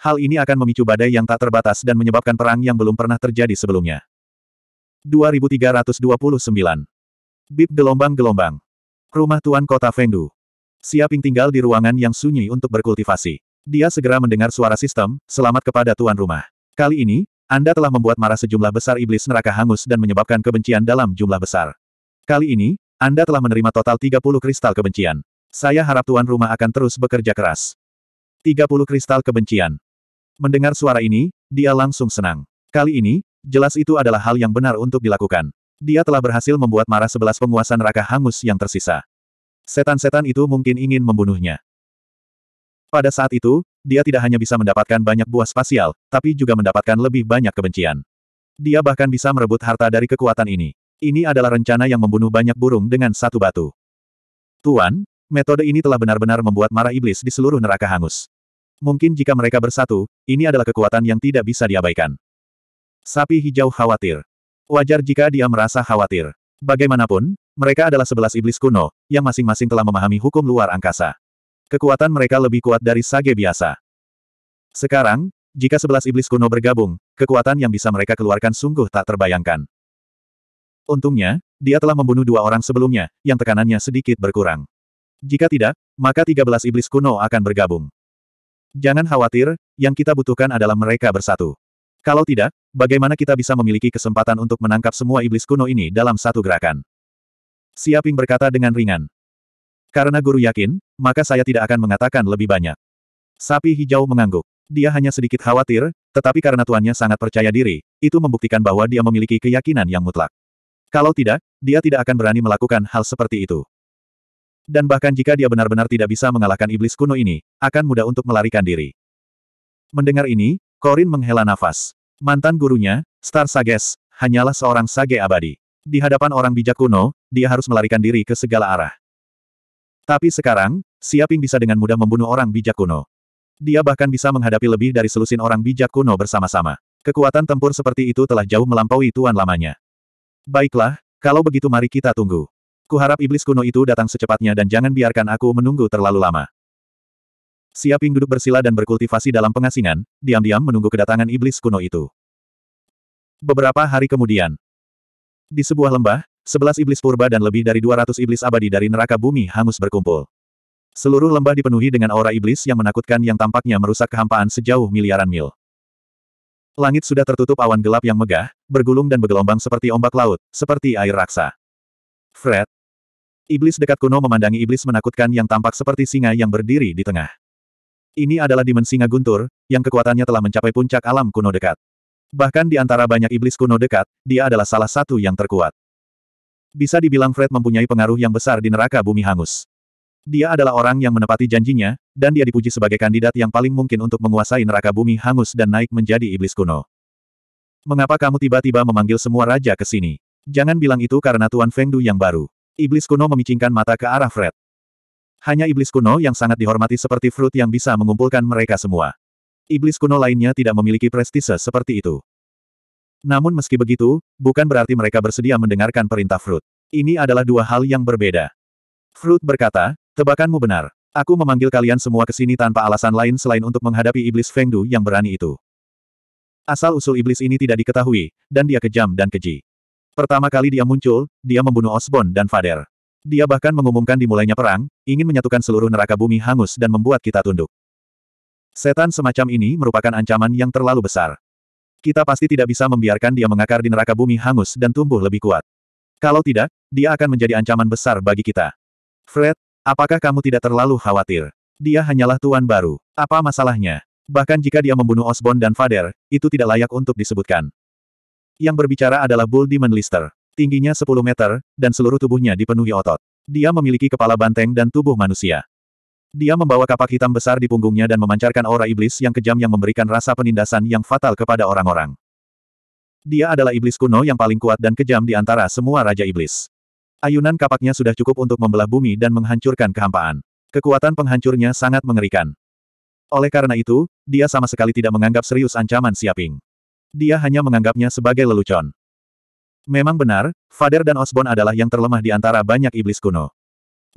Hal ini akan memicu badai yang tak terbatas dan menyebabkan perang yang belum pernah terjadi sebelumnya. 2329. Bip gelombang-gelombang. Rumah Tuan Kota Fengdu. Siaping tinggal di ruangan yang sunyi untuk berkultivasi. Dia segera mendengar suara sistem, selamat kepada tuan rumah. Kali ini, Anda telah membuat marah sejumlah besar iblis neraka hangus dan menyebabkan kebencian dalam jumlah besar. Kali ini, Anda telah menerima total 30 kristal kebencian. Saya harap tuan rumah akan terus bekerja keras. 30 kristal kebencian. Mendengar suara ini, dia langsung senang. Kali ini, jelas itu adalah hal yang benar untuk dilakukan. Dia telah berhasil membuat marah sebelas penguasa neraka hangus yang tersisa. Setan-setan itu mungkin ingin membunuhnya. Pada saat itu, dia tidak hanya bisa mendapatkan banyak buah spasial, tapi juga mendapatkan lebih banyak kebencian. Dia bahkan bisa merebut harta dari kekuatan ini. Ini adalah rencana yang membunuh banyak burung dengan satu batu. Tuan, metode ini telah benar-benar membuat marah iblis di seluruh neraka hangus. Mungkin jika mereka bersatu, ini adalah kekuatan yang tidak bisa diabaikan. Sapi hijau khawatir. Wajar jika dia merasa khawatir. Bagaimanapun, mereka adalah sebelas iblis kuno, yang masing-masing telah memahami hukum luar angkasa. Kekuatan mereka lebih kuat dari sage biasa. Sekarang, jika sebelas iblis kuno bergabung, kekuatan yang bisa mereka keluarkan sungguh tak terbayangkan. Untungnya, dia telah membunuh dua orang sebelumnya, yang tekanannya sedikit berkurang. Jika tidak, maka tiga belas iblis kuno akan bergabung. Jangan khawatir, yang kita butuhkan adalah mereka bersatu. Kalau tidak, bagaimana kita bisa memiliki kesempatan untuk menangkap semua iblis kuno ini dalam satu gerakan? Siaping berkata dengan ringan. Karena guru yakin, maka saya tidak akan mengatakan lebih banyak. Sapi hijau mengangguk. Dia hanya sedikit khawatir, tetapi karena tuannya sangat percaya diri, itu membuktikan bahwa dia memiliki keyakinan yang mutlak. Kalau tidak, dia tidak akan berani melakukan hal seperti itu. Dan bahkan jika dia benar-benar tidak bisa mengalahkan iblis kuno ini, akan mudah untuk melarikan diri. Mendengar ini, Korin menghela nafas. Mantan gurunya, Star Sages, hanyalah seorang sage abadi. Di hadapan orang bijak kuno, dia harus melarikan diri ke segala arah. Tapi sekarang, Siaping bisa dengan mudah membunuh orang bijak kuno. Dia bahkan bisa menghadapi lebih dari selusin orang bijak kuno bersama-sama. Kekuatan tempur seperti itu telah jauh melampaui tuan lamanya. Baiklah, kalau begitu mari kita tunggu. Kuharap iblis kuno itu datang secepatnya dan jangan biarkan aku menunggu terlalu lama. Siaping duduk bersila dan berkultivasi dalam pengasingan, diam-diam menunggu kedatangan iblis kuno itu. Beberapa hari kemudian, di sebuah lembah, sebelas iblis purba dan lebih dari 200 iblis abadi dari neraka bumi hangus berkumpul. Seluruh lembah dipenuhi dengan aura iblis yang menakutkan yang tampaknya merusak kehampaan sejauh miliaran mil. Langit sudah tertutup awan gelap yang megah, bergulung dan bergelombang seperti ombak laut, seperti air raksa. Fred, Iblis dekat kuno memandangi iblis menakutkan yang tampak seperti singa yang berdiri di tengah. Ini adalah dimensi singa guntur, yang kekuatannya telah mencapai puncak alam kuno dekat. Bahkan di antara banyak iblis kuno dekat, dia adalah salah satu yang terkuat. Bisa dibilang Fred mempunyai pengaruh yang besar di neraka bumi hangus. Dia adalah orang yang menepati janjinya, dan dia dipuji sebagai kandidat yang paling mungkin untuk menguasai neraka bumi hangus dan naik menjadi iblis kuno. Mengapa kamu tiba-tiba memanggil semua raja ke sini? Jangan bilang itu karena Tuan Fengdu yang baru. Iblis kuno memicingkan mata ke arah Fred. Hanya iblis kuno yang sangat dihormati seperti Fruit yang bisa mengumpulkan mereka semua. Iblis kuno lainnya tidak memiliki prestise seperti itu. Namun meski begitu, bukan berarti mereka bersedia mendengarkan perintah Fruit. Ini adalah dua hal yang berbeda. Fruit berkata, tebakanmu benar. Aku memanggil kalian semua ke sini tanpa alasan lain selain untuk menghadapi iblis Fengdu yang berani itu. Asal-usul iblis ini tidak diketahui, dan dia kejam dan keji. Pertama kali dia muncul, dia membunuh Osborn dan Fader. Dia bahkan mengumumkan dimulainya perang, ingin menyatukan seluruh neraka bumi hangus dan membuat kita tunduk. Setan semacam ini merupakan ancaman yang terlalu besar. Kita pasti tidak bisa membiarkan dia mengakar di neraka bumi hangus dan tumbuh lebih kuat. Kalau tidak, dia akan menjadi ancaman besar bagi kita. Fred, apakah kamu tidak terlalu khawatir? Dia hanyalah tuan baru. Apa masalahnya? Bahkan jika dia membunuh Osborn dan Fader, itu tidak layak untuk disebutkan. Yang berbicara adalah Bull Demon Lister. Tingginya 10 meter, dan seluruh tubuhnya dipenuhi otot. Dia memiliki kepala banteng dan tubuh manusia. Dia membawa kapak hitam besar di punggungnya dan memancarkan aura iblis yang kejam yang memberikan rasa penindasan yang fatal kepada orang-orang. Dia adalah iblis kuno yang paling kuat dan kejam di antara semua raja iblis. Ayunan kapaknya sudah cukup untuk membelah bumi dan menghancurkan kehampaan. Kekuatan penghancurnya sangat mengerikan. Oleh karena itu, dia sama sekali tidak menganggap serius ancaman Siaping dia hanya menganggapnya sebagai lelucon. Memang benar, Fader dan Osborn adalah yang terlemah di antara banyak iblis kuno.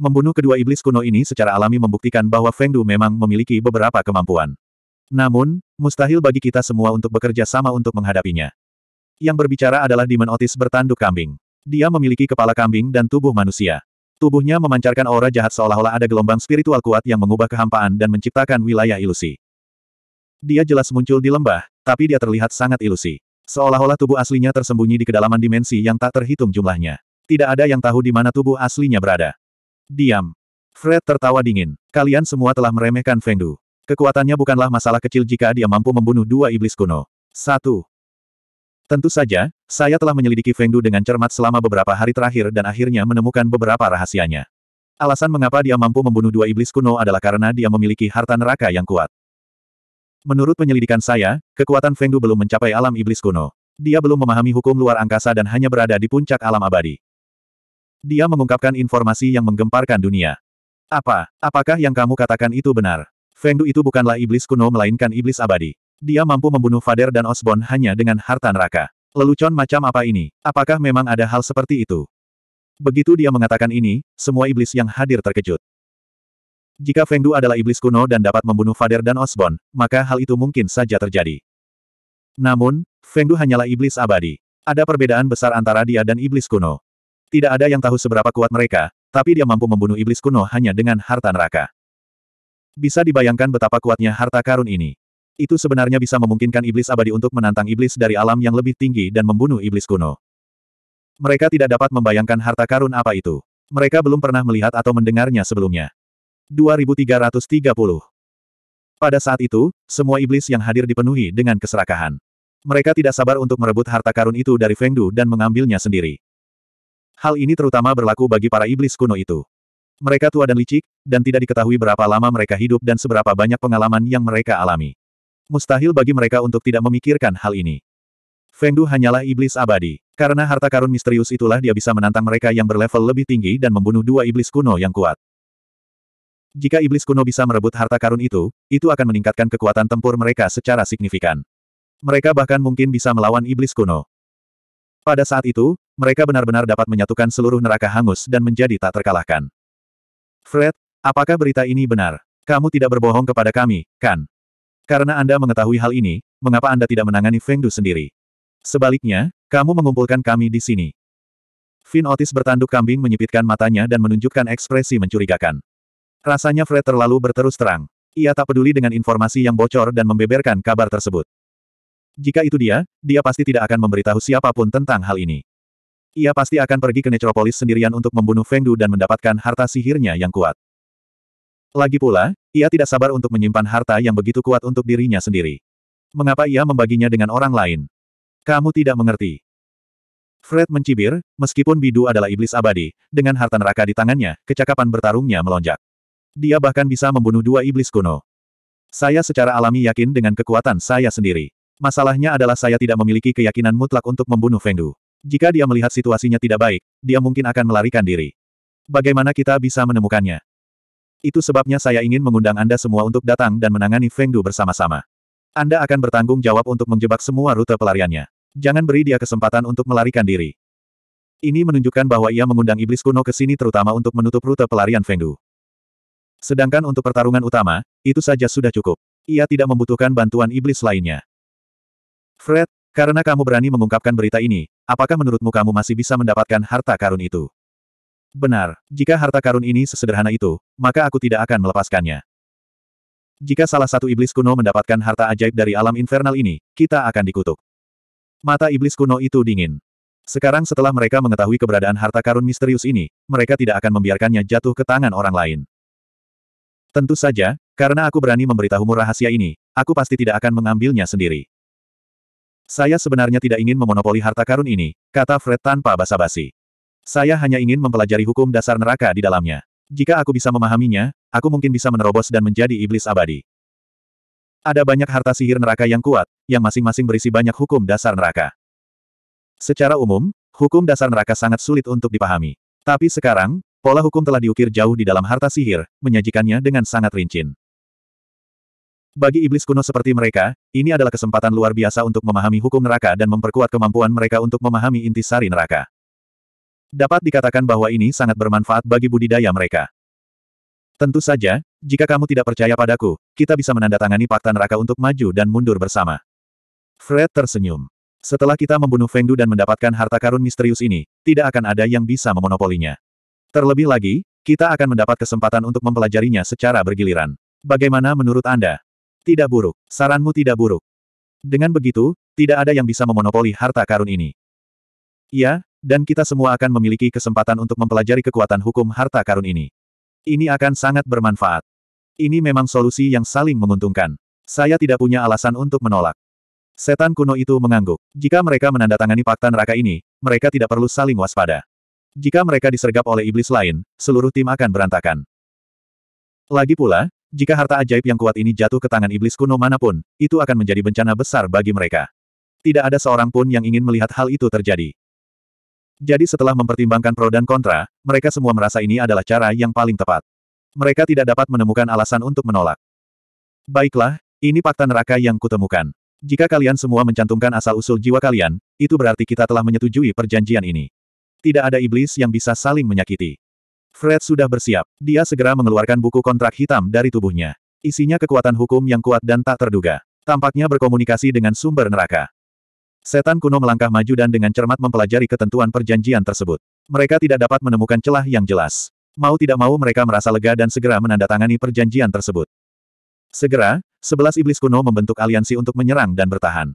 Membunuh kedua iblis kuno ini secara alami membuktikan bahwa Feng Du memang memiliki beberapa kemampuan. Namun, mustahil bagi kita semua untuk bekerja sama untuk menghadapinya. Yang berbicara adalah Demon Otis bertanduk kambing. Dia memiliki kepala kambing dan tubuh manusia. Tubuhnya memancarkan aura jahat seolah-olah ada gelombang spiritual kuat yang mengubah kehampaan dan menciptakan wilayah ilusi. Dia jelas muncul di lembah, tapi dia terlihat sangat ilusi. Seolah-olah tubuh aslinya tersembunyi di kedalaman dimensi yang tak terhitung jumlahnya. Tidak ada yang tahu di mana tubuh aslinya berada. Diam. Fred tertawa dingin. Kalian semua telah meremehkan Feng Du. Kekuatannya bukanlah masalah kecil jika dia mampu membunuh dua iblis kuno. Satu. Tentu saja, saya telah menyelidiki Feng Du dengan cermat selama beberapa hari terakhir dan akhirnya menemukan beberapa rahasianya. Alasan mengapa dia mampu membunuh dua iblis kuno adalah karena dia memiliki harta neraka yang kuat. Menurut penyelidikan saya, kekuatan Fengdu belum mencapai alam iblis kuno. Dia belum memahami hukum luar angkasa dan hanya berada di puncak alam abadi. Dia mengungkapkan informasi yang menggemparkan dunia. Apa? Apakah yang kamu katakan itu benar? Fengdu itu bukanlah iblis kuno melainkan iblis abadi. Dia mampu membunuh Fader dan Osborn hanya dengan harta neraka. Lelucon macam apa ini? Apakah memang ada hal seperti itu? Begitu dia mengatakan ini, semua iblis yang hadir terkejut. Jika Feng adalah iblis kuno dan dapat membunuh Fader dan Osborn, maka hal itu mungkin saja terjadi. Namun, Feng hanyalah iblis abadi. Ada perbedaan besar antara dia dan iblis kuno. Tidak ada yang tahu seberapa kuat mereka, tapi dia mampu membunuh iblis kuno hanya dengan harta neraka. Bisa dibayangkan betapa kuatnya harta karun ini. Itu sebenarnya bisa memungkinkan iblis abadi untuk menantang iblis dari alam yang lebih tinggi dan membunuh iblis kuno. Mereka tidak dapat membayangkan harta karun apa itu. Mereka belum pernah melihat atau mendengarnya sebelumnya. 2330. Pada saat itu, semua iblis yang hadir dipenuhi dengan keserakahan. Mereka tidak sabar untuk merebut harta karun itu dari Feng Du dan mengambilnya sendiri. Hal ini terutama berlaku bagi para iblis kuno itu. Mereka tua dan licik, dan tidak diketahui berapa lama mereka hidup dan seberapa banyak pengalaman yang mereka alami. Mustahil bagi mereka untuk tidak memikirkan hal ini. Feng Du hanyalah iblis abadi. Karena harta karun misterius itulah dia bisa menantang mereka yang berlevel lebih tinggi dan membunuh dua iblis kuno yang kuat. Jika iblis kuno bisa merebut harta karun itu, itu akan meningkatkan kekuatan tempur mereka secara signifikan. Mereka bahkan mungkin bisa melawan iblis kuno. Pada saat itu, mereka benar-benar dapat menyatukan seluruh neraka hangus dan menjadi tak terkalahkan. Fred, apakah berita ini benar? Kamu tidak berbohong kepada kami, kan? Karena Anda mengetahui hal ini, mengapa Anda tidak menangani Feng Du sendiri? Sebaliknya, kamu mengumpulkan kami di sini. Finn Otis bertanduk kambing menyipitkan matanya dan menunjukkan ekspresi mencurigakan. Rasanya Fred terlalu berterus terang. Ia tak peduli dengan informasi yang bocor dan membeberkan kabar tersebut. Jika itu dia, dia pasti tidak akan memberitahu siapapun tentang hal ini. Ia pasti akan pergi ke Necropolis sendirian untuk membunuh Feng dan mendapatkan harta sihirnya yang kuat. Lagi pula, ia tidak sabar untuk menyimpan harta yang begitu kuat untuk dirinya sendiri. Mengapa ia membaginya dengan orang lain? Kamu tidak mengerti. Fred mencibir, meskipun Bidu adalah iblis abadi, dengan harta neraka di tangannya, kecakapan bertarungnya melonjak. Dia bahkan bisa membunuh dua iblis kuno. Saya secara alami yakin dengan kekuatan saya sendiri. Masalahnya adalah saya tidak memiliki keyakinan mutlak untuk membunuh Fengdu. Jika dia melihat situasinya tidak baik, dia mungkin akan melarikan diri. Bagaimana kita bisa menemukannya? Itu sebabnya saya ingin mengundang Anda semua untuk datang dan menangani Fengdu bersama-sama. Anda akan bertanggung jawab untuk menjebak semua rute pelariannya. Jangan beri dia kesempatan untuk melarikan diri. Ini menunjukkan bahwa ia mengundang iblis kuno ke sini terutama untuk menutup rute pelarian Fengdu. Sedangkan untuk pertarungan utama, itu saja sudah cukup. Ia tidak membutuhkan bantuan iblis lainnya. Fred, karena kamu berani mengungkapkan berita ini, apakah menurutmu kamu masih bisa mendapatkan harta karun itu? Benar, jika harta karun ini sesederhana itu, maka aku tidak akan melepaskannya. Jika salah satu iblis kuno mendapatkan harta ajaib dari alam infernal ini, kita akan dikutuk. Mata iblis kuno itu dingin. Sekarang setelah mereka mengetahui keberadaan harta karun misterius ini, mereka tidak akan membiarkannya jatuh ke tangan orang lain. Tentu saja, karena aku berani memberitahumu rahasia ini, aku pasti tidak akan mengambilnya sendiri. Saya sebenarnya tidak ingin memonopoli harta karun ini, kata Fred tanpa basa-basi. Saya hanya ingin mempelajari hukum dasar neraka di dalamnya. Jika aku bisa memahaminya, aku mungkin bisa menerobos dan menjadi iblis abadi. Ada banyak harta sihir neraka yang kuat, yang masing-masing berisi banyak hukum dasar neraka. Secara umum, hukum dasar neraka sangat sulit untuk dipahami. Tapi sekarang, Pola hukum telah diukir jauh di dalam harta sihir, menyajikannya dengan sangat rinci. Bagi iblis kuno seperti mereka, ini adalah kesempatan luar biasa untuk memahami hukum neraka dan memperkuat kemampuan mereka untuk memahami inti sari neraka. Dapat dikatakan bahwa ini sangat bermanfaat bagi budidaya mereka. Tentu saja, jika kamu tidak percaya padaku, kita bisa menandatangani fakta neraka untuk maju dan mundur bersama. Fred tersenyum. Setelah kita membunuh Fengdu dan mendapatkan harta karun misterius ini, tidak akan ada yang bisa memonopolinya. Terlebih lagi, kita akan mendapat kesempatan untuk mempelajarinya secara bergiliran. Bagaimana menurut Anda? Tidak buruk. Saranmu tidak buruk. Dengan begitu, tidak ada yang bisa memonopoli harta karun ini. Ya, dan kita semua akan memiliki kesempatan untuk mempelajari kekuatan hukum harta karun ini. Ini akan sangat bermanfaat. Ini memang solusi yang saling menguntungkan. Saya tidak punya alasan untuk menolak. Setan kuno itu mengangguk. Jika mereka menandatangani fakta neraka ini, mereka tidak perlu saling waspada. Jika mereka disergap oleh iblis lain, seluruh tim akan berantakan. Lagi pula, jika harta ajaib yang kuat ini jatuh ke tangan iblis kuno manapun, itu akan menjadi bencana besar bagi mereka. Tidak ada seorang pun yang ingin melihat hal itu terjadi. Jadi setelah mempertimbangkan pro dan kontra, mereka semua merasa ini adalah cara yang paling tepat. Mereka tidak dapat menemukan alasan untuk menolak. Baiklah, ini fakta neraka yang kutemukan. Jika kalian semua mencantumkan asal-usul jiwa kalian, itu berarti kita telah menyetujui perjanjian ini. Tidak ada iblis yang bisa saling menyakiti. Fred sudah bersiap. Dia segera mengeluarkan buku kontrak hitam dari tubuhnya. Isinya kekuatan hukum yang kuat dan tak terduga. Tampaknya berkomunikasi dengan sumber neraka. Setan kuno melangkah maju dan dengan cermat mempelajari ketentuan perjanjian tersebut. Mereka tidak dapat menemukan celah yang jelas. Mau tidak mau mereka merasa lega dan segera menandatangani perjanjian tersebut. Segera, sebelas iblis kuno membentuk aliansi untuk menyerang dan bertahan.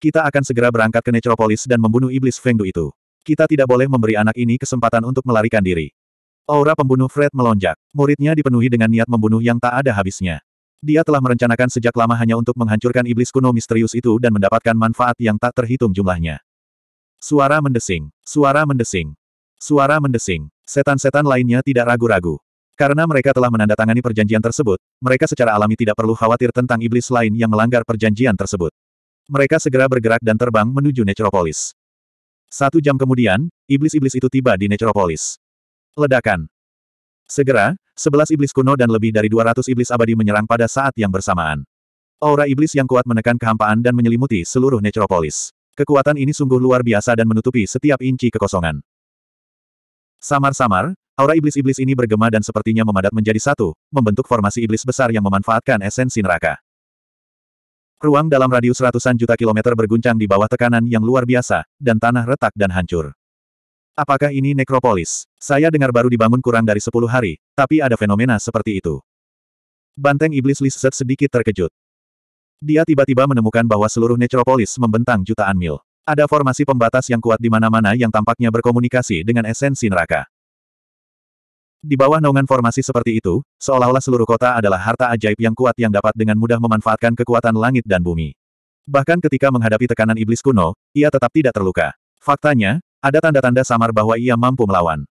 Kita akan segera berangkat ke Necropolis dan membunuh iblis Fengdu itu. Kita tidak boleh memberi anak ini kesempatan untuk melarikan diri. Aura pembunuh Fred melonjak. Muridnya dipenuhi dengan niat membunuh yang tak ada habisnya. Dia telah merencanakan sejak lama hanya untuk menghancurkan iblis kuno misterius itu dan mendapatkan manfaat yang tak terhitung jumlahnya. Suara mendesing. Suara mendesing. Suara mendesing. Setan-setan lainnya tidak ragu-ragu. Karena mereka telah menandatangani perjanjian tersebut, mereka secara alami tidak perlu khawatir tentang iblis lain yang melanggar perjanjian tersebut. Mereka segera bergerak dan terbang menuju Necropolis. Satu jam kemudian, iblis-iblis itu tiba di Necropolis. Ledakan. Segera, sebelas iblis kuno dan lebih dari dua ratus iblis abadi menyerang pada saat yang bersamaan. Aura iblis yang kuat menekan kehampaan dan menyelimuti seluruh Necropolis. Kekuatan ini sungguh luar biasa dan menutupi setiap inci kekosongan. Samar-samar, aura iblis-iblis ini bergema dan sepertinya memadat menjadi satu, membentuk formasi iblis besar yang memanfaatkan esensi neraka. Ruang dalam radius ratusan juta kilometer berguncang di bawah tekanan yang luar biasa, dan tanah retak dan hancur. Apakah ini nekropolis? Saya dengar baru dibangun kurang dari sepuluh hari, tapi ada fenomena seperti itu. Banteng Iblis lizard sedikit terkejut. Dia tiba-tiba menemukan bahwa seluruh nekropolis membentang jutaan mil. Ada formasi pembatas yang kuat di mana-mana yang tampaknya berkomunikasi dengan esensi neraka. Di bawah naungan formasi seperti itu, seolah-olah seluruh kota adalah harta ajaib yang kuat yang dapat dengan mudah memanfaatkan kekuatan langit dan bumi. Bahkan ketika menghadapi tekanan iblis kuno, ia tetap tidak terluka. Faktanya, ada tanda-tanda samar bahwa ia mampu melawan.